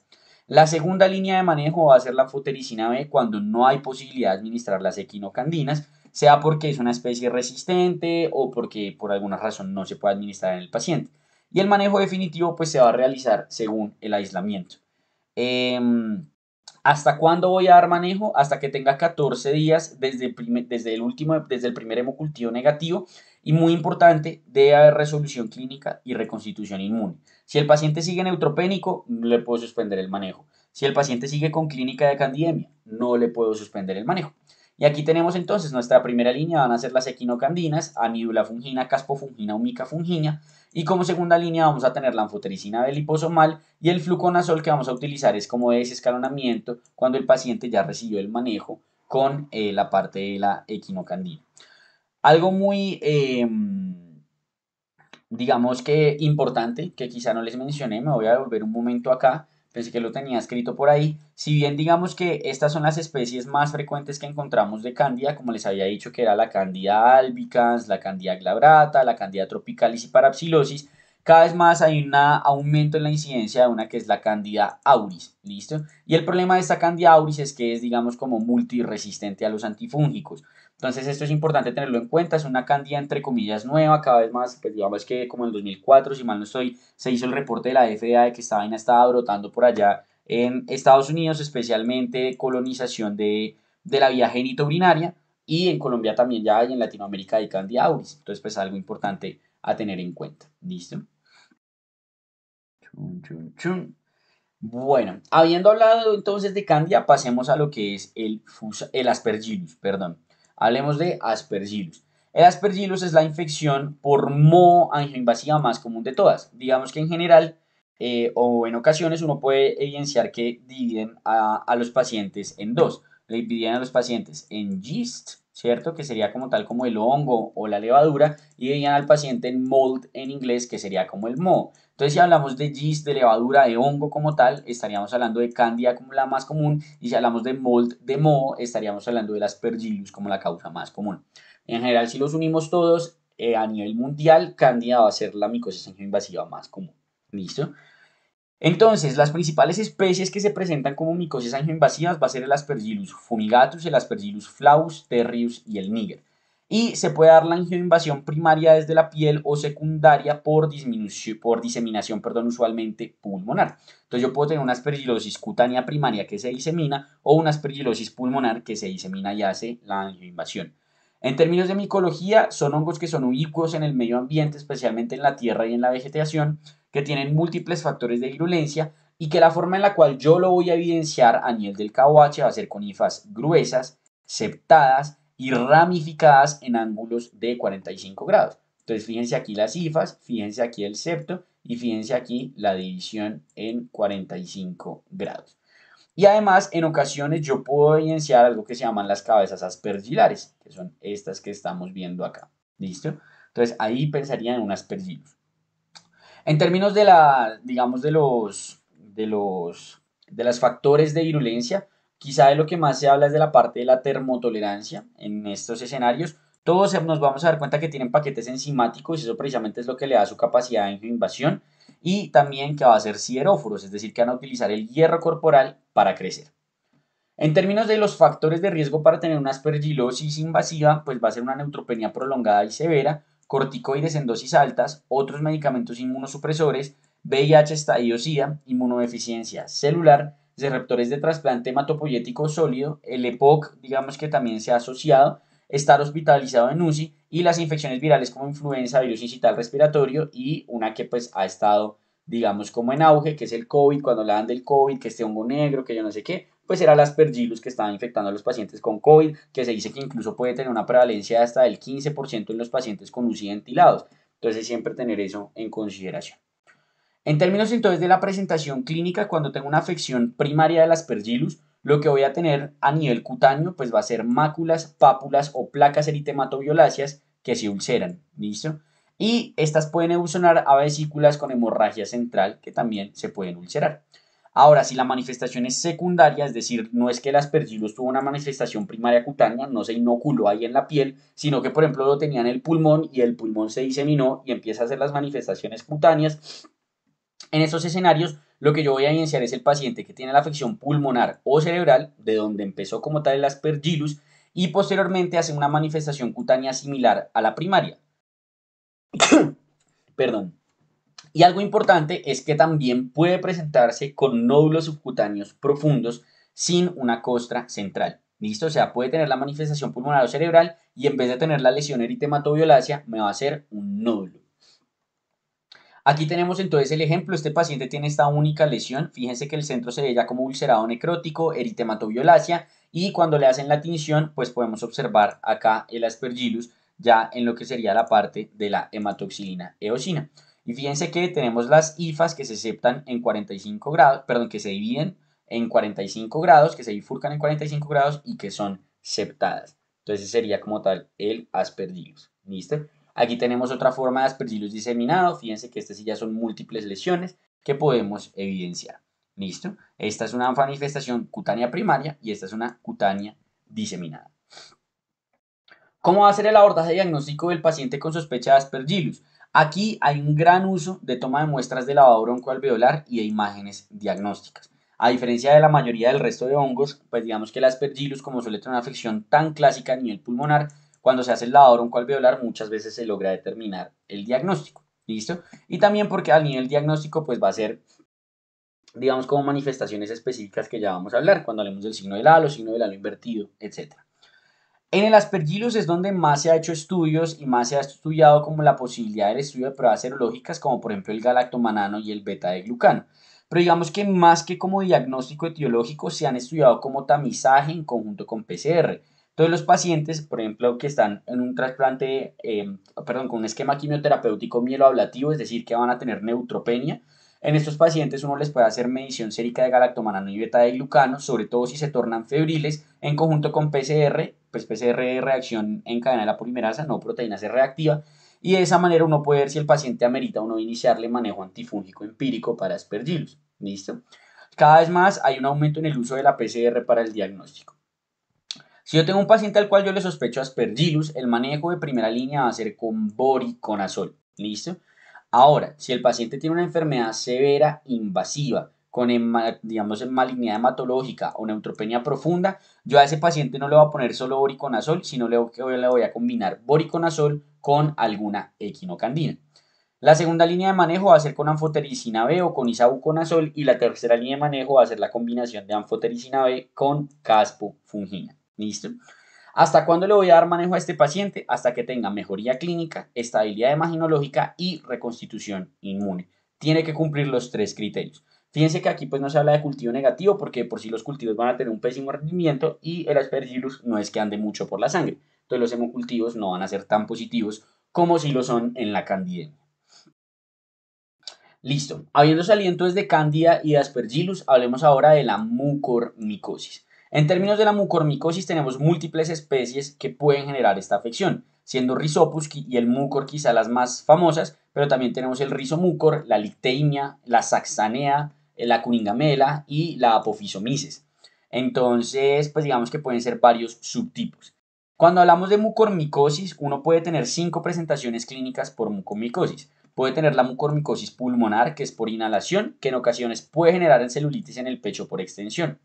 La segunda línea de manejo va a ser la fotericina B cuando no hay posibilidad de administrar las equinocandinas, sea porque es una especie resistente o porque por alguna razón no se puede administrar en el paciente. Y el manejo definitivo pues se va a realizar según el aislamiento. Em, ¿Hasta cuándo voy a dar manejo? Hasta que tenga 14 días desde el, primer, desde el último, desde el primer hemocultivo negativo y muy importante, debe haber resolución clínica y reconstitución inmune. Si el paciente sigue neutropénico, no le puedo suspender el manejo. Si el paciente sigue con clínica de candidemia, no le puedo suspender el manejo. Y aquí tenemos entonces nuestra primera línea, van a ser las equinocandinas, anidula fungina, caspofungina, humica fungina. Y como segunda línea vamos a tener la anfotericina del liposomal y el fluconazol que vamos a utilizar es como desescalonamiento cuando el paciente ya recibió el manejo con eh, la parte de la equinocandina. Algo muy, em, digamos que importante, que quizá no les mencioné, me voy a devolver un momento acá, pensé que lo tenía escrito por ahí. Si bien digamos que estas son las especies más frecuentes que encontramos de candida, como les había dicho que era la candida albicans, la candida glabrata, la candida tropicalis y parapsilosis, cada vez más hay un aumento en la incidencia de una que es la candida auris, ¿listo? Y el problema de esta candida auris es que es, digamos, como multiresistente a los antifúngicos. Entonces esto es importante tenerlo en cuenta, es una candida entre comillas nueva, cada vez más, pues digamos que como en el 2004, si mal no estoy, se hizo el reporte de la FDA de que esta vaina estaba brotando por allá en Estados Unidos, especialmente colonización de, de la vía urinaria y en Colombia también ya hay en Latinoamérica de Candida auris, entonces pues algo importante a tener en cuenta, ¿listo? Chun, Bueno, habiendo hablado entonces de Candida, pasemos a lo que es el, el Aspergillus, perdón. Hablemos de aspergillus. El aspergillus es la infección por moho angioinvasiva más común de todas. Digamos que en general eh, o en ocasiones uno puede evidenciar que dividen a, los pacientes en dos. Le dividían a los pacientes en yeast, ¿cierto? Que sería como tal como el hongo o la levadura, y veían al paciente en mold en inglés, que sería como el mo. Entonces, si hablamos de yeast, de levadura, de hongo como tal, estaríamos hablando de Candida como la más común y si hablamos de mold, de moho, estaríamos hablando de las Aspergillus como la causa más común. En general, si los unimos todos eh, a nivel mundial, Candida va a ser la micosis angioinvasiva más común. ¿Listo? Entonces, las principales especies que se presentan como micosis angioinvasivas va a ser el Aspergillus fumigatus, el Aspergillus flaus, terrius y el níger y se puede dar la angioinvasión primaria desde la piel o secundaria por, por diseminación perdón, usualmente pulmonar. Entonces yo puedo tener una aspergilosis cutánea primaria que se disemina o una aspergilosis pulmonar que se disemina y hace la angioinvasión. En términos de micología, son hongos que son ubicuos en el medio ambiente, especialmente en la tierra y en la vegetación, que tienen múltiples factores de virulencia y que la forma en la cual yo lo voy a evidenciar a nivel del KOH va a ser con hifas gruesas, septadas, y ramificadas en ángulos de 45 grados. Entonces fíjense aquí las cifras, fíjense aquí el septo y fíjense aquí la división en 45 grados. Y además en ocasiones yo puedo evidenciar algo que se llaman las cabezas aspergilares, que son estas que estamos viendo acá. ¿Listo? Entonces ahí pensaría en un aspergillus. En términos de la, digamos, de los, de los, de los factores de virulencia, Quizá de lo que más se habla es de la parte de la termotolerancia en estos escenarios. Todos nos vamos a dar cuenta que tienen paquetes enzimáticos, y eso precisamente es lo que le da su capacidad de invasión y también que va a ser sideróforos, es decir, que van a utilizar el hierro corporal para crecer. En términos de los factores de riesgo para tener una aspergilosis invasiva, pues va a ser una neutropenia prolongada y severa, corticoides en dosis altas, otros medicamentos inmunosupresores, VIH SIDA, inmunodeficiencia celular, de receptores de trasplante hematopoyético sólido, el EPOC, digamos que también se ha asociado, estar hospitalizado en UCI y las infecciones virales como influenza, virus incital respiratorio y una que pues ha estado, digamos, como en auge, que es el COVID, cuando hablan del COVID, que este hongo negro, que yo no sé qué, pues era las pergilus que estaban infectando a los pacientes con COVID, que se dice que incluso puede tener una prevalencia hasta del 15% en los pacientes con UCI ventilados. Entonces siempre tener eso en consideración. En términos entonces de la presentación clínica, cuando tengo una afección primaria de las pergilus, lo que voy a tener a nivel cutáneo pues va a ser máculas, pápulas o placas eritematovioláceas que se ulceran, ¿listo? Y estas pueden evolucionar a vesículas con hemorragia central que también se pueden ulcerar. Ahora, si la manifestación es secundaria, es decir, no es que el aspergillus tuvo una manifestación primaria cutánea, no se inoculó ahí en la piel, sino que, por ejemplo, lo tenía en el pulmón y el pulmón se diseminó y empieza a hacer las manifestaciones cutáneas, en esos escenarios, lo que yo voy a evidenciar es el paciente que tiene la afección pulmonar o cerebral, de donde empezó como tal el aspergillus, y posteriormente hace una manifestación cutánea similar a la primaria. (coughs) Perdón. Y algo importante es que también puede presentarse con nódulos subcutáneos profundos sin una costra central. ¿Listo? O sea, puede tener la manifestación pulmonar o cerebral y en vez de tener la lesión eritematoviolácea, me va a hacer un nódulo. Aquí tenemos entonces el ejemplo, este paciente tiene esta única lesión, fíjense que el centro sería ya como ulcerado necrótico, eritematoviolacia, y cuando le hacen la tinción pues podemos observar acá el aspergillus ya en lo que sería la parte de la hematoxilina eosina. Y fíjense que tenemos las IFAs que se aceptan en 45 grados, perdón, que se dividen en 45 grados, que se bifurcan en 45 grados y que son septadas. Entonces sería como tal el aspergillus. ¿Listo? Aquí tenemos otra forma de aspergillus diseminado. Fíjense que estas sí ya son múltiples lesiones que podemos evidenciar. ¿Listo? Esta es una manifestación cutánea primaria y esta es una cutánea diseminada. ¿Cómo va a ser el abordaje diagnóstico del paciente con sospecha de aspergillus? Aquí hay un gran uso de toma de muestras de lavado broncoalveolar y de imágenes diagnósticas. A diferencia de la mayoría del resto de hongos, pues digamos que el aspergillus, como suele tener una afección tan clásica a nivel pulmonar, cuando se hace el lavado broncoalveolar muchas veces se logra determinar el diagnóstico, ¿listo? Y también porque al nivel diagnóstico pues va a ser digamos como manifestaciones específicas que ya vamos a hablar cuando hablemos del signo del halo, signo del halo invertido, etc. En el aspergillus es donde más se ha hecho estudios y más se ha estudiado como la posibilidad del estudio de pruebas serológicas como por ejemplo el galactomanano y el beta de glucano. Pero digamos que más que como diagnóstico etiológico se han estudiado como tamizaje en conjunto con PCR entonces los pacientes, por ejemplo, que están en un trasplante, em, perdón, con un esquema quimioterapéutico mieloablativo, es decir, que van a tener neutropenia, en estos pacientes uno les puede hacer medición sérica de galactomanano y beta de glucano, sobre todo si se tornan febriles, en conjunto con PCR, pues PCR es reacción en cadena de la polimerasa, no proteína C reactiva, y de esa manera uno puede ver si el paciente amerita o no iniciarle manejo antifúngico empírico para aspergillus. ¿Listo? Cada vez más hay un aumento en el uso de la PCR para el diagnóstico. Si yo tengo un paciente al cual yo le sospecho aspergilus, el manejo de primera línea va a ser con boriconazol. ¿Listo? Ahora, si el paciente tiene una enfermedad severa invasiva, con, digamos, malignidad hematológica o neutropenia profunda, yo a ese paciente no le voy a poner solo boriconazol, sino le voy, le voy a combinar boriconazol con alguna equinocandina. La segunda línea de manejo va a ser con anfotericina B o con isabuconazol y la tercera línea de manejo va a ser la combinación de anfotericina B con caspofungina. ¿Listo? ¿Hasta cuándo le voy a dar manejo a este paciente? Hasta que tenga mejoría clínica, estabilidad imaginológica y reconstitución inmune. Tiene que cumplir los tres criterios. Fíjense que aquí pues no se habla de cultivo negativo porque por si los cultivos van a tener un pésimo rendimiento y el aspergillus no es que ande mucho por la sangre. Entonces los hemocultivos no van a ser tan positivos como si lo son en la candidemia. Listo. Habiendo salido entonces de candida y aspergillus, hablemos ahora de la mucormicosis. En términos de la mucormicosis tenemos múltiples especies que pueden generar esta afección, siendo Rhizopus y el mucor quizá las más famosas, pero también tenemos el rizomucor, la licteimia, la saxanea, eh, la cuningamela y la apofisomises. Entonces, pues digamos que pueden ser varios subtipos. Cuando hablamos de mucormicosis, uno puede tener cinco presentaciones clínicas por mucormicosis. Puede tener la mucormicosis pulmonar, que es por inhalación, que en ocasiones puede generar celulitis en el pecho por extensión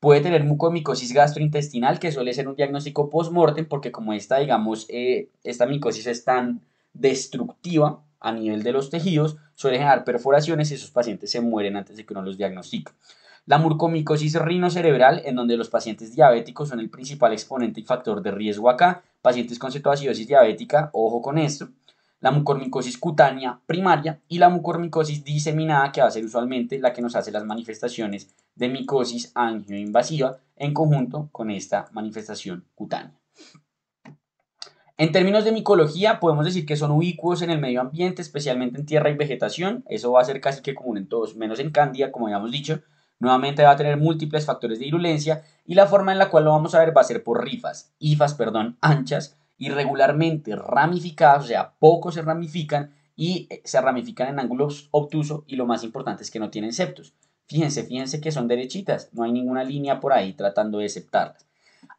puede tener mucomicosis gastrointestinal, que suele ser un diagnóstico post-mortem, porque como esta, digamos, eh, esta micosis es tan destructiva a nivel de los tejidos, suele generar perforaciones y esos pacientes se mueren antes de que uno los diagnostique. La mucomicosis rinocerebral, en donde los pacientes diabéticos son el principal exponente y factor de riesgo acá, pacientes con cetoacidosis diabética, ojo con esto, la mucormicosis cutánea primaria y la mucormicosis diseminada, que va a ser usualmente la que nos hace las manifestaciones de micosis angioinvasiva en conjunto con esta manifestación cutánea. En términos de micología, podemos decir que son ubicuos en el medio ambiente, especialmente en tierra y vegetación. Eso va a ser casi que común en todos, menos en Candida como habíamos dicho. Nuevamente va a tener múltiples factores de virulencia y la forma en la cual lo vamos a ver va a ser por rifas, hifas, perdón, anchas, irregularmente ramificadas, o sea, pocos se ramifican y eh, se ramifican en ángulos obtusos y lo más importante es que no tienen septos. Fíjense, fíjense que son derechitas, no hay ninguna línea por ahí tratando de aceptarlas.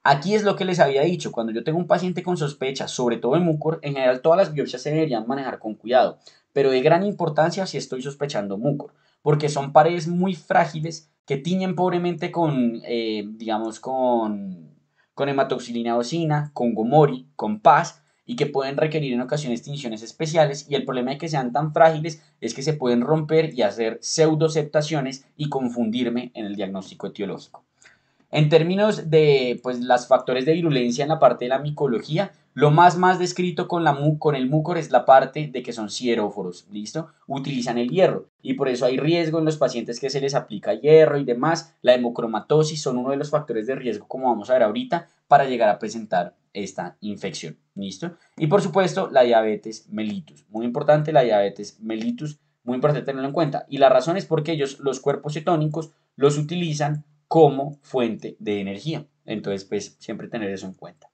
Aquí es lo que les había dicho, cuando yo tengo un paciente con sospecha, sobre todo en mucor, en general todas las biopsias se deberían manejar con cuidado, pero de gran importancia si estoy sospechando mucor, porque son paredes muy frágiles que tiñen pobremente con, eh, digamos, con con hematoxilina docina, con gomori, con paz y que pueden requerir en ocasiones extinciones especiales y el problema de que sean tan frágiles es que se pueden romper y hacer pseudoceptaciones y confundirme en el diagnóstico etiológico. En términos de pues, las factores de virulencia en la parte de la micología, lo más más descrito con, la, con el mucor es la parte de que son cieróforos, ¿listo? Utilizan el hierro y por eso hay riesgo en los pacientes que se les aplica hierro y demás. La hemocromatosis son uno de los factores de riesgo, como vamos a ver ahorita, para llegar a presentar esta infección, ¿listo? Y por supuesto, la diabetes mellitus. Muy importante la diabetes mellitus, muy importante tenerlo en cuenta. Y la razón es porque ellos, los cuerpos cetónicos, los utilizan como fuente de energía. Entonces, pues siempre tener eso en cuenta.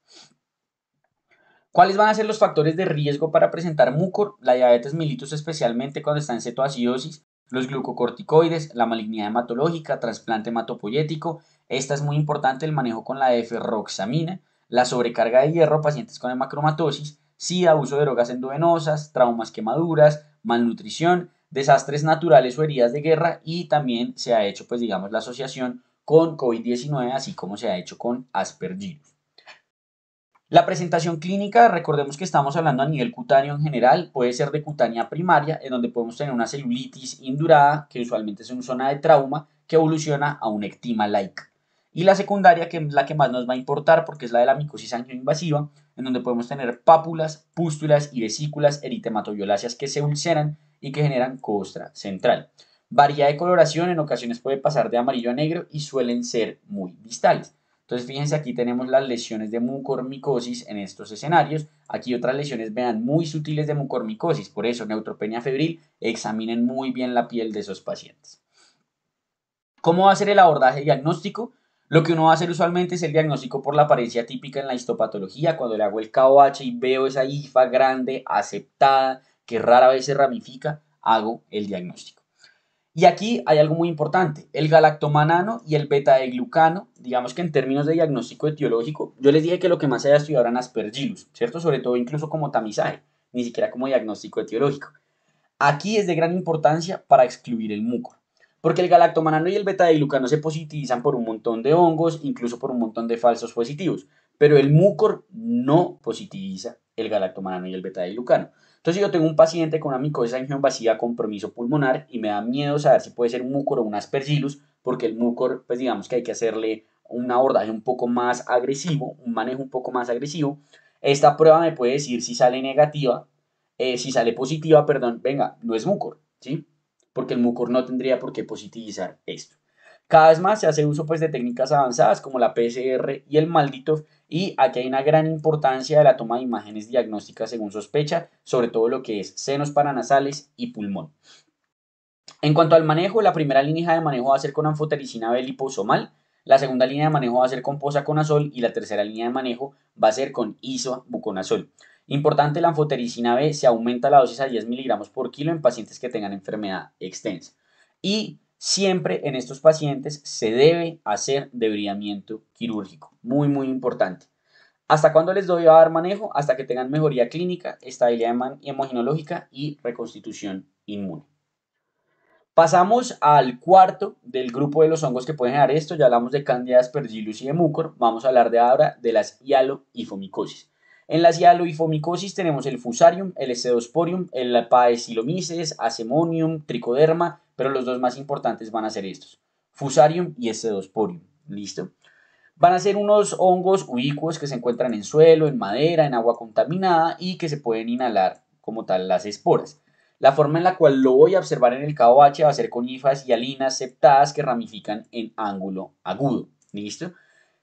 ¿Cuáles van a ser los factores de riesgo para presentar mucor? La diabetes mellitus especialmente cuando está en cetoacidosis, los glucocorticoides, la malignidad hematológica, trasplante hematopoyético. Esta es muy importante el manejo con la ferroxamina, la sobrecarga de hierro, pacientes con hemacromatosis, sida, uso de drogas endovenosas, traumas, quemaduras, malnutrición, desastres naturales o heridas de guerra y también se ha hecho pues digamos la asociación con COVID-19, así como se ha hecho con aspergillus. La presentación clínica, recordemos que estamos hablando a nivel cutáneo en general, puede ser de cutánea primaria, en donde podemos tener una celulitis indurada, que usualmente es una zona de trauma, que evoluciona a un ectima laica. Y la secundaria, que es la que más nos va a importar, porque es la de la micosis angioinvasiva, en donde podemos tener pápulas, pústulas y vesículas eritematovioláceas que se ulceran y que generan costra central. Varía de coloración en ocasiones puede pasar de amarillo a negro y suelen ser muy distales. Entonces fíjense aquí tenemos las lesiones de mucormicosis en estos escenarios. Aquí otras lesiones vean muy sutiles de mucormicosis, por eso neutropenia febril, examinen muy bien la piel de esos pacientes. ¿Cómo va a ser el abordaje diagnóstico? Lo que uno va a hacer usualmente es el diagnóstico por la apariencia típica en la histopatología, cuando le hago el KOH y veo esa hifa grande, aceptada, que rara vez se ramifica, hago el diagnóstico. Y aquí hay algo muy importante, el galactomanano y el beta-glucano, digamos que en términos de diagnóstico etiológico, yo les dije que lo que más se había estudiado eran aspergillus, ¿cierto? Sobre todo incluso como tamizaje, ni siquiera como diagnóstico etiológico. Aquí es de gran importancia para excluir el mucor, porque el galactomanano y el beta-glucano se positivizan por un montón de hongos, incluso por un montón de falsos positivos, pero el mucor no positiviza el galactomanano y el beta-glucano. Entonces, si yo tengo un paciente con una micosis vacía compromiso pulmonar y me da miedo saber si puede ser un mucor o un aspergillus, porque el mucor, pues digamos que hay que hacerle un abordaje un poco más agresivo, un manejo un poco más agresivo. Esta prueba me puede decir si sale negativa, eh, si sale positiva, perdón, venga, no es mucor, ¿sí? Porque el mucor no tendría por qué positivizar esto. Cada vez más se hace uso pues de técnicas avanzadas como la PCR y el maldito y aquí hay una gran importancia de la toma de imágenes diagnósticas según sospecha, sobre todo lo que es senos paranasales y pulmón. En cuanto al manejo, la primera línea de manejo va a ser con anfotericina B liposomal, la segunda línea de manejo va a ser con posaconazol y la tercera línea de manejo va a ser con isobuconazol. Importante, la anfotericina B se aumenta la dosis a 10 miligramos por kilo en pacientes que tengan enfermedad extensa. Y Siempre en estos pacientes se debe hacer debridamiento quirúrgico, muy muy importante. ¿Hasta cuándo les doy a dar manejo? Hasta que tengan mejoría clínica, estabilidad hemoginológica y reconstitución inmune. Pasamos al cuarto del grupo de los hongos que pueden generar esto. Ya hablamos de Candida aspergillus y de mucor. Vamos a hablar de ahora de las hialoifomicosis. En las hialoifomicosis tenemos el fusarium, el estedosporium, el paesilomices, acemonium, tricoderma, pero los dos más importantes van a ser estos, Fusarium y 2-porium. ¿listo? Van a ser unos hongos ubicuos que se encuentran en suelo, en madera, en agua contaminada y que se pueden inhalar como tal las esporas. La forma en la cual lo voy a observar en el KOH va a ser con hifas y alinas septadas que ramifican en ángulo agudo. ¿Listo?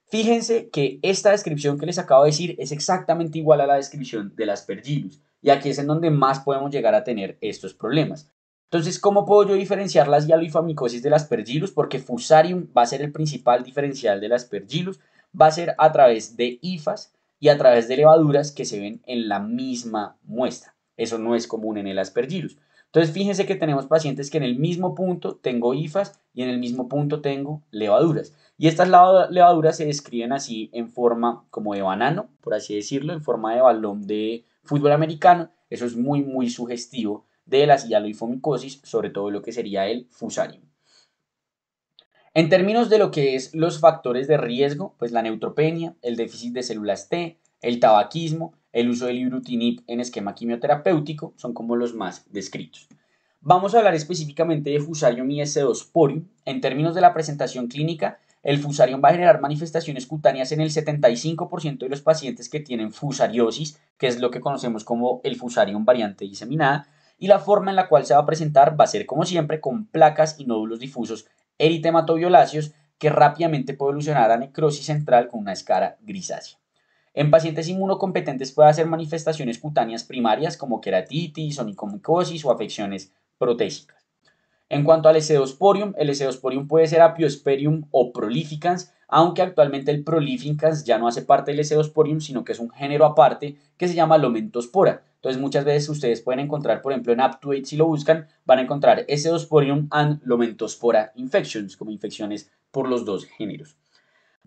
Fíjense que esta descripción que les acabo de decir es exactamente igual a la descripción de las perjilus Y aquí es en donde más podemos llegar a tener estos problemas. Entonces, ¿cómo puedo yo diferenciar las hialoifamicosis de las pergilus? Porque Fusarium va a ser el principal diferencial de las pergilus, va a ser a través de ifas y a través de levaduras que se ven en la misma muestra. Eso no es común en el aspergillus. Entonces, fíjense que tenemos pacientes que en el mismo punto tengo ifas y en el mismo punto tengo levaduras. Y estas levaduras se describen así en forma como de banano, por así decirlo, en forma de balón de fútbol americano. Eso es muy, muy sugestivo de la sialoifomicosis, sobre todo lo que sería el fusarium. En términos de lo que es los factores de riesgo, pues la neutropenia, el déficit de células T, el tabaquismo, el uso del ibrutinib en esquema quimioterapéutico son como los más descritos. Vamos a hablar específicamente de Fusarium y S2-Porium. En términos de la presentación clínica, el Fusarium va a generar manifestaciones cutáneas en el 75% de los pacientes que tienen fusariosis, que es lo que conocemos como el Fusarium variante diseminada, y la forma en la cual se va a presentar va a ser como siempre con placas y nódulos difusos eritematovioláceos que rápidamente puede evolucionar a necrosis central con una escara grisácea. En pacientes inmunocompetentes puede hacer manifestaciones cutáneas primarias como queratitis, onicomicosis o afecciones protésicas. En cuanto al S2-porium, el S2-porium puede ser Apiosperium o Prolificans, aunque actualmente el Prolificans ya no hace parte del S2-porium, sino que es un género aparte que se llama Lomentospora, entonces muchas veces ustedes pueden encontrar, por ejemplo, en UpToDate si lo buscan, van a encontrar S2-porium and Lomentospora infections, como infecciones por los dos géneros.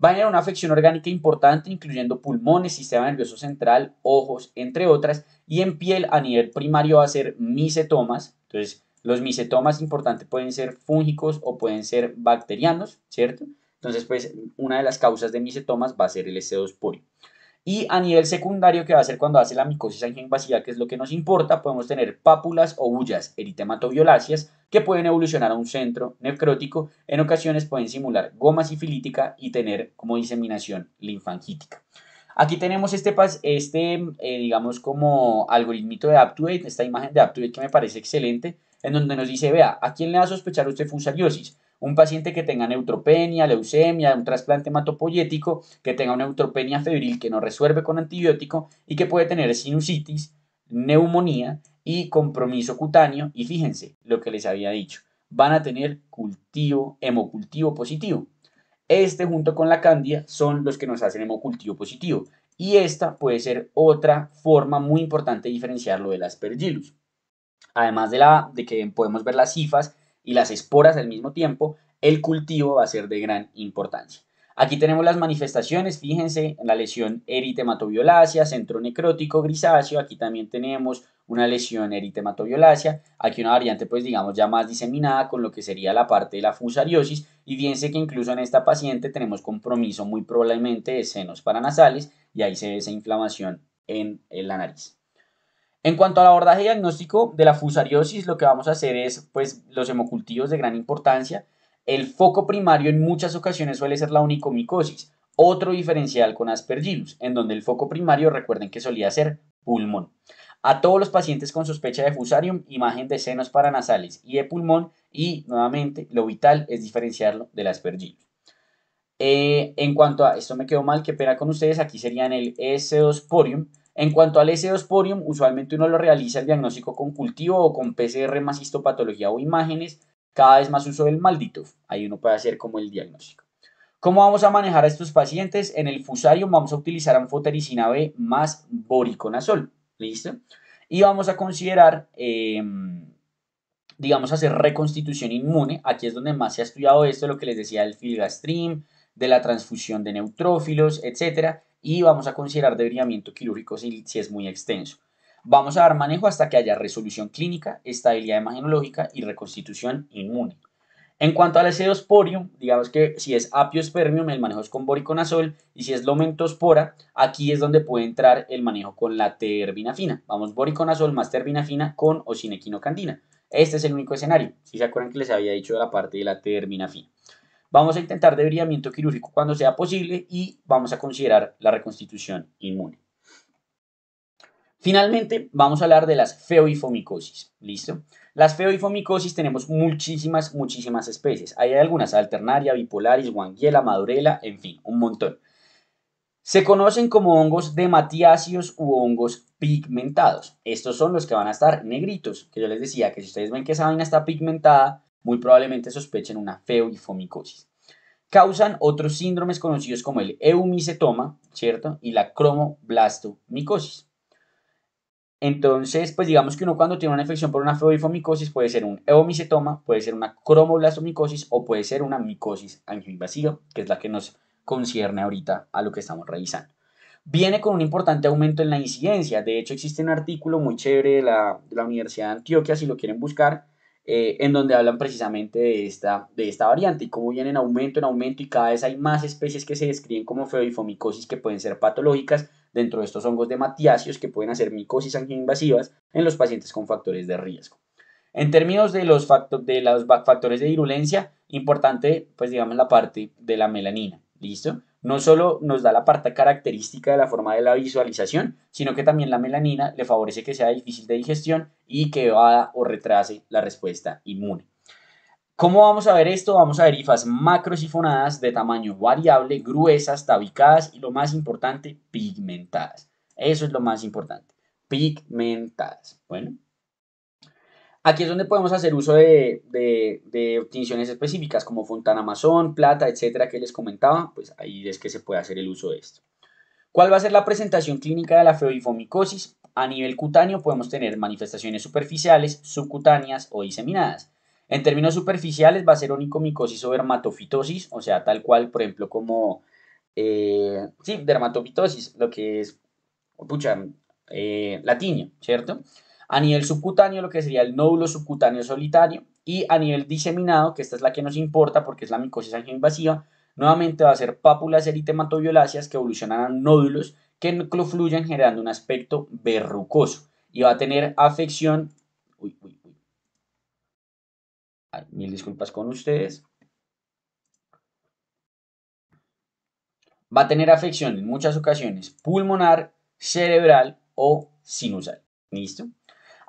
Va a generar una afección orgánica importante, incluyendo pulmones, sistema nervioso central, ojos, entre otras, y en piel a nivel primario va a ser micetomas. Entonces, los micetomas importantes pueden ser fúngicos o pueden ser bacterianos, ¿cierto? Entonces, pues, una de las causas de micetomas va a ser el S2-porium. Y a nivel secundario, que va a ser cuando hace la micosis en que es lo que nos importa, podemos tener pápulas o bullas eritematoviolacias que pueden evolucionar a un centro necrótico. En ocasiones pueden simular goma sifilítica y tener como diseminación linfangítica. Aquí tenemos este, este eh, digamos, como algoritmito de UpToDate, esta imagen de UpToDate que me parece excelente, en donde nos dice, vea, ¿a quién le va a sospechar usted fusariosis? un paciente que tenga neutropenia, leucemia, un trasplante hematopoyético, que tenga una neutropenia febril que no resuelve con antibiótico y que puede tener sinusitis, neumonía y compromiso cutáneo. Y fíjense lo que les había dicho, van a tener cultivo, hemocultivo positivo. Este junto con la candia son los que nos hacen hemocultivo positivo. Y esta puede ser otra forma muy importante de diferenciarlo del aspergillus. Además de, la, de que podemos ver las cifras y las esporas al mismo tiempo, el cultivo va a ser de gran importancia. Aquí tenemos las manifestaciones, fíjense, en la lesión eritematobiolácea, centro necrótico grisáceo, aquí también tenemos una lesión eritematobiolácea, aquí una variante pues digamos ya más diseminada con lo que sería la parte de la fusariosis y fíjense que incluso en esta paciente tenemos compromiso muy probablemente de senos paranasales y ahí se ve esa inflamación en la nariz. En cuanto al abordaje diagnóstico de la fusariosis, lo que vamos a hacer es pues, los hemocultivos de gran importancia. El foco primario en muchas ocasiones suele ser la onicomicosis, otro diferencial con aspergillus, en donde el foco primario recuerden que solía ser pulmón. A todos los pacientes con sospecha de fusarium, imagen de senos paranasales y de pulmón y nuevamente lo vital es diferenciarlo del aspergillus. Eh, en cuanto a esto me quedó mal, qué pena con ustedes, aquí serían el S2 porium, en cuanto al porium, usualmente uno lo realiza el diagnóstico con cultivo o con PCR más histopatología o imágenes, cada vez más uso del maldito. Ahí uno puede hacer como el diagnóstico. ¿Cómo vamos a manejar a estos pacientes? En el fusarium vamos a utilizar anfotericina B más boriconazol. ¿Listo? Y vamos a considerar, em, digamos, hacer reconstitución inmune. Aquí es donde más se ha estudiado esto, lo que les decía del filgastrim, de la transfusión de neutrófilos, etcétera y vamos a considerar debridamiento quirúrgico si, es muy extenso. Vamos a dar manejo hasta que haya resolución clínica, estabilidad imaginológica y reconstitución inmune. En cuanto al S2-porium, digamos que si es apiospermium, el manejo es con boriconazol, y si es lomentospora, aquí es donde puede entrar el manejo con la terbinafina. Vamos, boriconazol más terbinafina con o sin equinocandina. Este es el único escenario. Si se acuerdan que les había dicho de la parte de la terbinafina. Vamos a intentar debridamiento quirúrgico cuando sea posible y vamos a considerar la reconstitución inmune. Finalmente, vamos a hablar de las feoifomicosis. ¿Listo? Las feoifomicosis tenemos muchísimas, muchísimas especies. Hay algunas, alternaria, bipolaris, guanguiela, madurela, en fin, un montón. Se conocen como hongos dematiáceos u hongos pigmentados. Estos son los que van a estar negritos, que yo les decía que si ustedes ven que esa vaina está pigmentada, muy probablemente sospechen una feoifomicosis. Causan otros síndromes conocidos como el eumicetoma, ¿cierto? Y la cromoblastomicosis. Entonces, pues digamos que uno cuando tiene una infección por una feoifomicosis puede ser un eumicetoma, puede ser una cromoblastomicosis o puede ser una micosis angioinvasiva, que es la que nos concierne ahorita a lo que estamos revisando. Viene con un importante aumento en la incidencia. De hecho, existe un artículo muy chévere de la, de la Universidad de Antioquia, si lo quieren buscar, eh, en donde hablan precisamente de esta, de esta variante y cómo viene en aumento, en aumento y cada vez hay más especies que se describen como feoifomicosis que pueden ser patológicas dentro de estos hongos de matiáceos que pueden hacer micosis angioinvasivas en los pacientes con factores de riesgo. En términos de los, de los factores de virulencia, importante, pues digamos, la parte de la melanina, ¿listo? no solo nos da la parte característica de la forma de la visualización, sino que también la melanina le favorece que sea difícil de digestión y que evada o retrase la respuesta inmune. ¿Cómo vamos a ver esto? Vamos a ver hifas macrosifonadas de tamaño variable, gruesas, tabicadas y lo más importante, pigmentadas. Eso es lo más importante, pigmentadas. Bueno. Aquí es donde podemos hacer uso de, de, obtenciones específicas como fontana plata, etcétera, que les comentaba, pues ahí es que se puede hacer el uso de esto. ¿Cuál va a ser la presentación clínica de la feoifomicosis? A nivel cutáneo podemos tener manifestaciones superficiales, subcutáneas o diseminadas. En términos superficiales va a ser onicomicosis o dermatofitosis, o sea, tal cual, por ejemplo, como, eh, sí, dermatofitosis, lo que es, pucha, eh, ¿cierto? a nivel subcutáneo lo que sería el nódulo subcutáneo solitario y a nivel diseminado, que esta es la que nos importa porque es la micosis angioinvasiva, nuevamente va a ser pápulas violáceas que evolucionan a nódulos que confluyen generando un aspecto verrucoso y va a tener afección... Uy, uy, uy. Mil disculpas con ustedes. Va a tener afección en muchas ocasiones pulmonar, cerebral o sinusal. ¿Listo?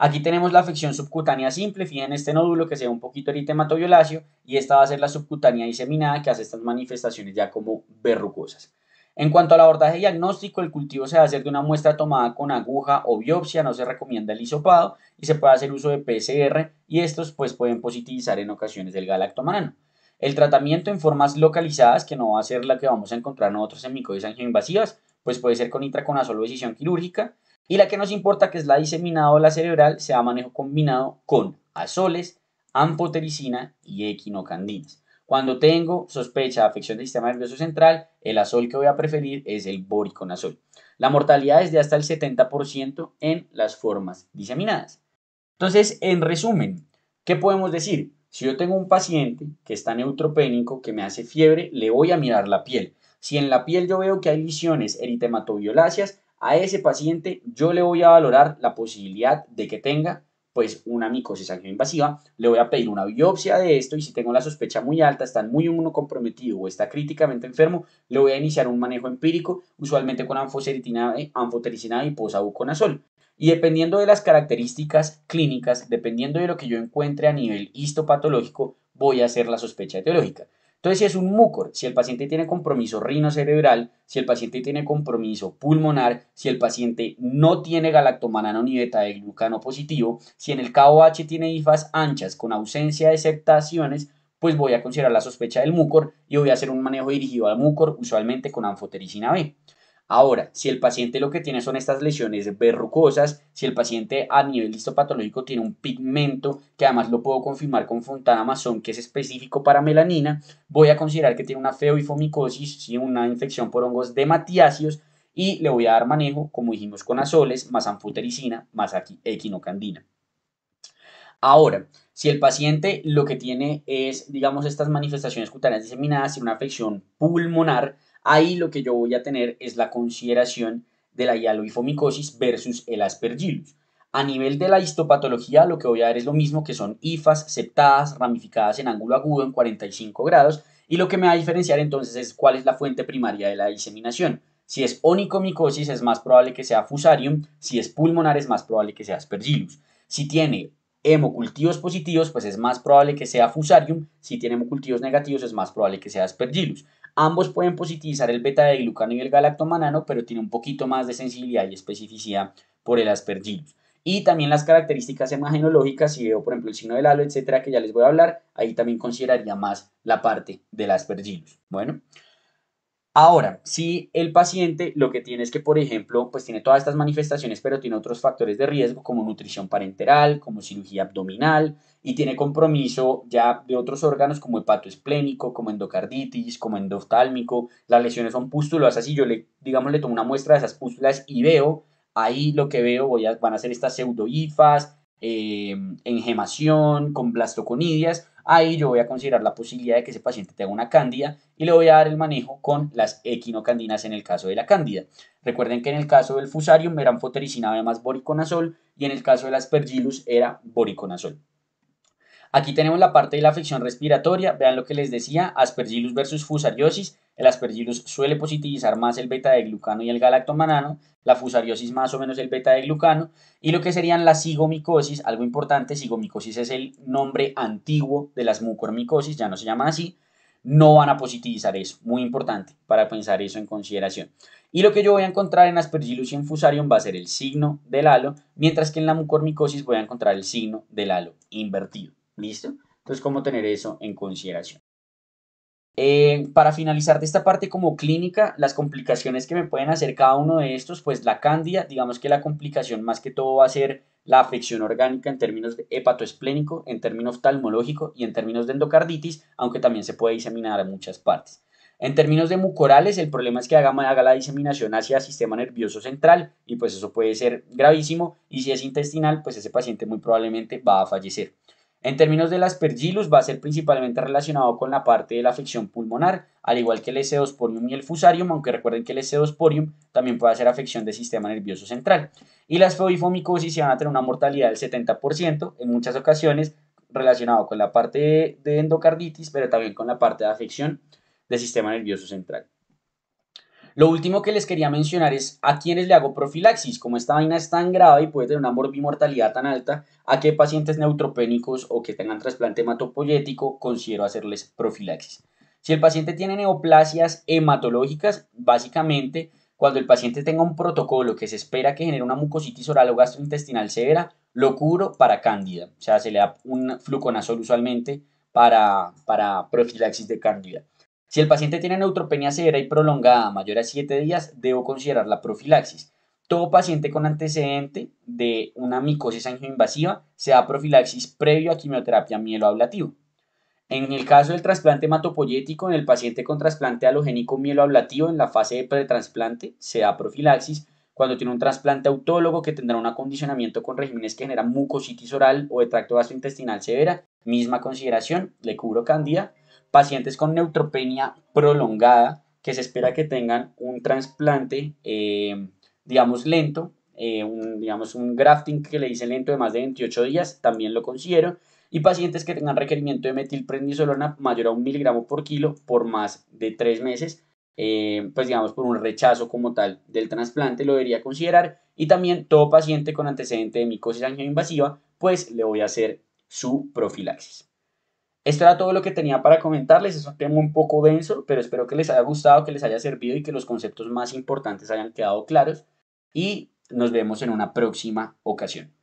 Aquí tenemos la afección subcutánea simple, fíjense este nódulo que se ve un poquito eritematoso violáceo y esta va a ser la subcutánea diseminada que hace estas manifestaciones ya como verrucosas. En cuanto al abordaje diagnóstico, el cultivo se va a hacer de una muestra tomada con aguja o biopsia, no se recomienda el hisopado y se puede hacer uso de PCR y estos pues pueden positivizar en ocasiones el galactomanano. El tratamiento en formas localizadas, que no va a ser la que vamos a encontrar nosotros en micosis angioinvasivas, pues puede ser con intraconazol o decisión quirúrgica. Y la que nos importa, que es la diseminada o la cerebral, se da manejo combinado con azoles, ampotericina y equinocandinas. Cuando tengo sospecha de afección del sistema nervioso central, el azol que voy a preferir es el boriconazol. La mortalidad es de hasta el 70% en las formas diseminadas. Entonces, en resumen, ¿qué podemos decir? Si yo tengo un paciente que está neutropénico, que me hace fiebre, le voy a mirar la piel. Si en la piel yo veo que hay lesiones eritematobioláceas, a ese paciente yo le voy a valorar la posibilidad de que tenga pues una micosis invasiva, le voy a pedir una biopsia de esto y si tengo la sospecha muy alta, está muy inmunocomprometido o está críticamente enfermo, le voy a iniciar un manejo empírico, usualmente con anfotericina, eh, anfotericina y posabuconazol. Y dependiendo de las características clínicas, dependiendo de lo que yo encuentre a nivel histopatológico, voy a hacer la sospecha etiológica. Entonces, si es un mucor, si el paciente tiene compromiso rinocerebral, si el paciente tiene compromiso pulmonar, si el paciente no tiene galactomanano ni beta de glucano positivo, si en el KOH tiene hifas anchas con ausencia de sectaciones, pues voy a considerar la sospecha del mucor y voy a hacer un manejo dirigido al mucor, usualmente con anfotericina B. Ahora, si el paciente lo que tiene son estas lesiones verrucosas, si el paciente a nivel histopatológico tiene un pigmento, que además lo puedo confirmar con Fontana Masón, que es específico para melanina, voy a considerar que tiene una feoifomicosis, una infección por hongos dematiáceos, y le voy a dar manejo, como dijimos, con azoles, más anfutericina, más equinocandina. Ahora, si el paciente lo que tiene es, digamos, estas manifestaciones cutáneas diseminadas, y una afección pulmonar, Ahí lo que yo voy a tener es la consideración de la hialoifomicosis versus el aspergillus. A nivel de la histopatología, lo que voy a ver es lo mismo que son hifas septadas, ramificadas en ángulo agudo en 45 grados, y lo que me va a diferenciar entonces es cuál es la fuente primaria de la diseminación. Si es onicomicosis es más probable que sea fusarium, si es pulmonar es más probable que sea aspergillus. Si tiene hemocultivos positivos, pues es más probable que sea fusarium, si tiene hemocultivos negativos es más probable que sea aspergillus. Ambos pueden positivizar pues, el beta de glucano y el galactomanano, pero tiene un poquito más de sensibilidad y especificidad por el aspergillus. Y también las características imagenológicas, si veo por ejemplo el signo del halo, etcétera, que ya les voy a hablar, ahí también consideraría más la parte del aspergillus. Bueno, Ahora, si el paciente lo que tiene es que, por ejemplo, pues tiene todas estas manifestaciones, pero tiene otros factores de riesgo como nutrición parenteral, como cirugía abdominal y tiene compromiso ya de otros órganos como esplénico, como endocarditis, como endoftálmico, las lesiones son pústulas, así yo le, digamos, le tomo una muestra de esas pústulas y veo, ahí lo que veo voy a, van a ser estas pseudoifas, eh, engemación, con blastoconidias, ahí yo voy a considerar la posibilidad de que ese paciente tenga una cándida y le voy a dar el manejo con las equinocandinas en el caso de la cándida. Recuerden que en el caso del fusarium eran fotericina además más boriconazol y en el caso de aspergillus era boriconazol. Aquí tenemos la parte de la afección respiratoria, vean lo que les decía, aspergillus versus fusariosis, el aspergillus suele positivizar más el beta de glucano y el galactomanano, la fusariosis más o menos el beta de glucano, y lo que serían las cigomicosis, algo importante, cigomicosis es el nombre antiguo de las mucormicosis, ya no se llama así, no van a positivizar eso, muy importante para pensar eso en consideración. Y lo que yo voy a encontrar en aspergillus y en fusarium va a ser el signo del halo, mientras que en la mucormicosis voy a encontrar el signo del halo invertido, ¿listo? Entonces, cómo tener eso en consideración. Eh, para finalizar de esta parte como clínica, las complicaciones que me pueden hacer cada uno de estos, pues la cándida, digamos que la complicación más que todo va a ser la afección orgánica en términos hepatoesplénico, en términos oftalmológico y en términos de endocarditis, aunque también se puede diseminar a muchas partes. En términos de mucorales, el problema es que haga, haga la diseminación hacia el sistema nervioso central y pues eso puede ser gravísimo y si es intestinal, pues ese paciente muy probablemente va a fallecer. En términos las aspergillus va a ser principalmente relacionado con la parte de la afección pulmonar, al igual que el Eseosporium y el Fusarium, aunque recuerden que el Eseosporium también puede hacer afección del sistema nervioso central. Y las fobifomicosis se van a tener una mortalidad del 70% en muchas ocasiones relacionado con la parte de endocarditis, pero también con la parte de afección del sistema nervioso central. Lo último que les quería mencionar es a quienes le hago profilaxis, como esta vaina es tan grave y puede tener una morbimortalidad tan alta, a qué pacientes neutropénicos o que tengan trasplante hematopoyético considero hacerles profilaxis. Si el paciente tiene neoplasias hematológicas, básicamente cuando el paciente tenga un protocolo que se espera que genere una mucositis oral o gastrointestinal severa, lo curo para cándida, o sea, se le da un fluconazol usualmente para, para profilaxis de cándida. Si el paciente tiene neutropenia severa y prolongada mayor a 7 días, debo considerar la profilaxis. Todo paciente con antecedente de una micosis angioinvasiva se da profilaxis previo a quimioterapia mieloablativo. En el caso del trasplante hematopoyético, en el paciente con trasplante halogénico mieloablativo en la fase de pretransplante se da profilaxis cuando tiene un trasplante autólogo que tendrá un acondicionamiento con regímenes que generan mucositis oral o de tracto gastrointestinal severa, misma consideración, le cubro candida pacientes con neutropenia prolongada que se espera que tengan un trasplante, eh, digamos, lento, eh, un, digamos, un grafting que le dice lento de más de 28 días, también lo considero, y pacientes que tengan requerimiento de metilprednisolona mayor a un miligramo por kilo por más de 3 meses, eh, pues digamos, por un rechazo como tal del trasplante, lo debería considerar, y también todo paciente con antecedente de micosis angioinvasiva, pues le voy a hacer su profilaxis. Esto era todo lo que tenía para comentarles. Es un tema un poco denso, pero espero que les haya gustado, que les haya servido y que los conceptos más importantes hayan quedado claros. Y nos vemos en una próxima ocasión.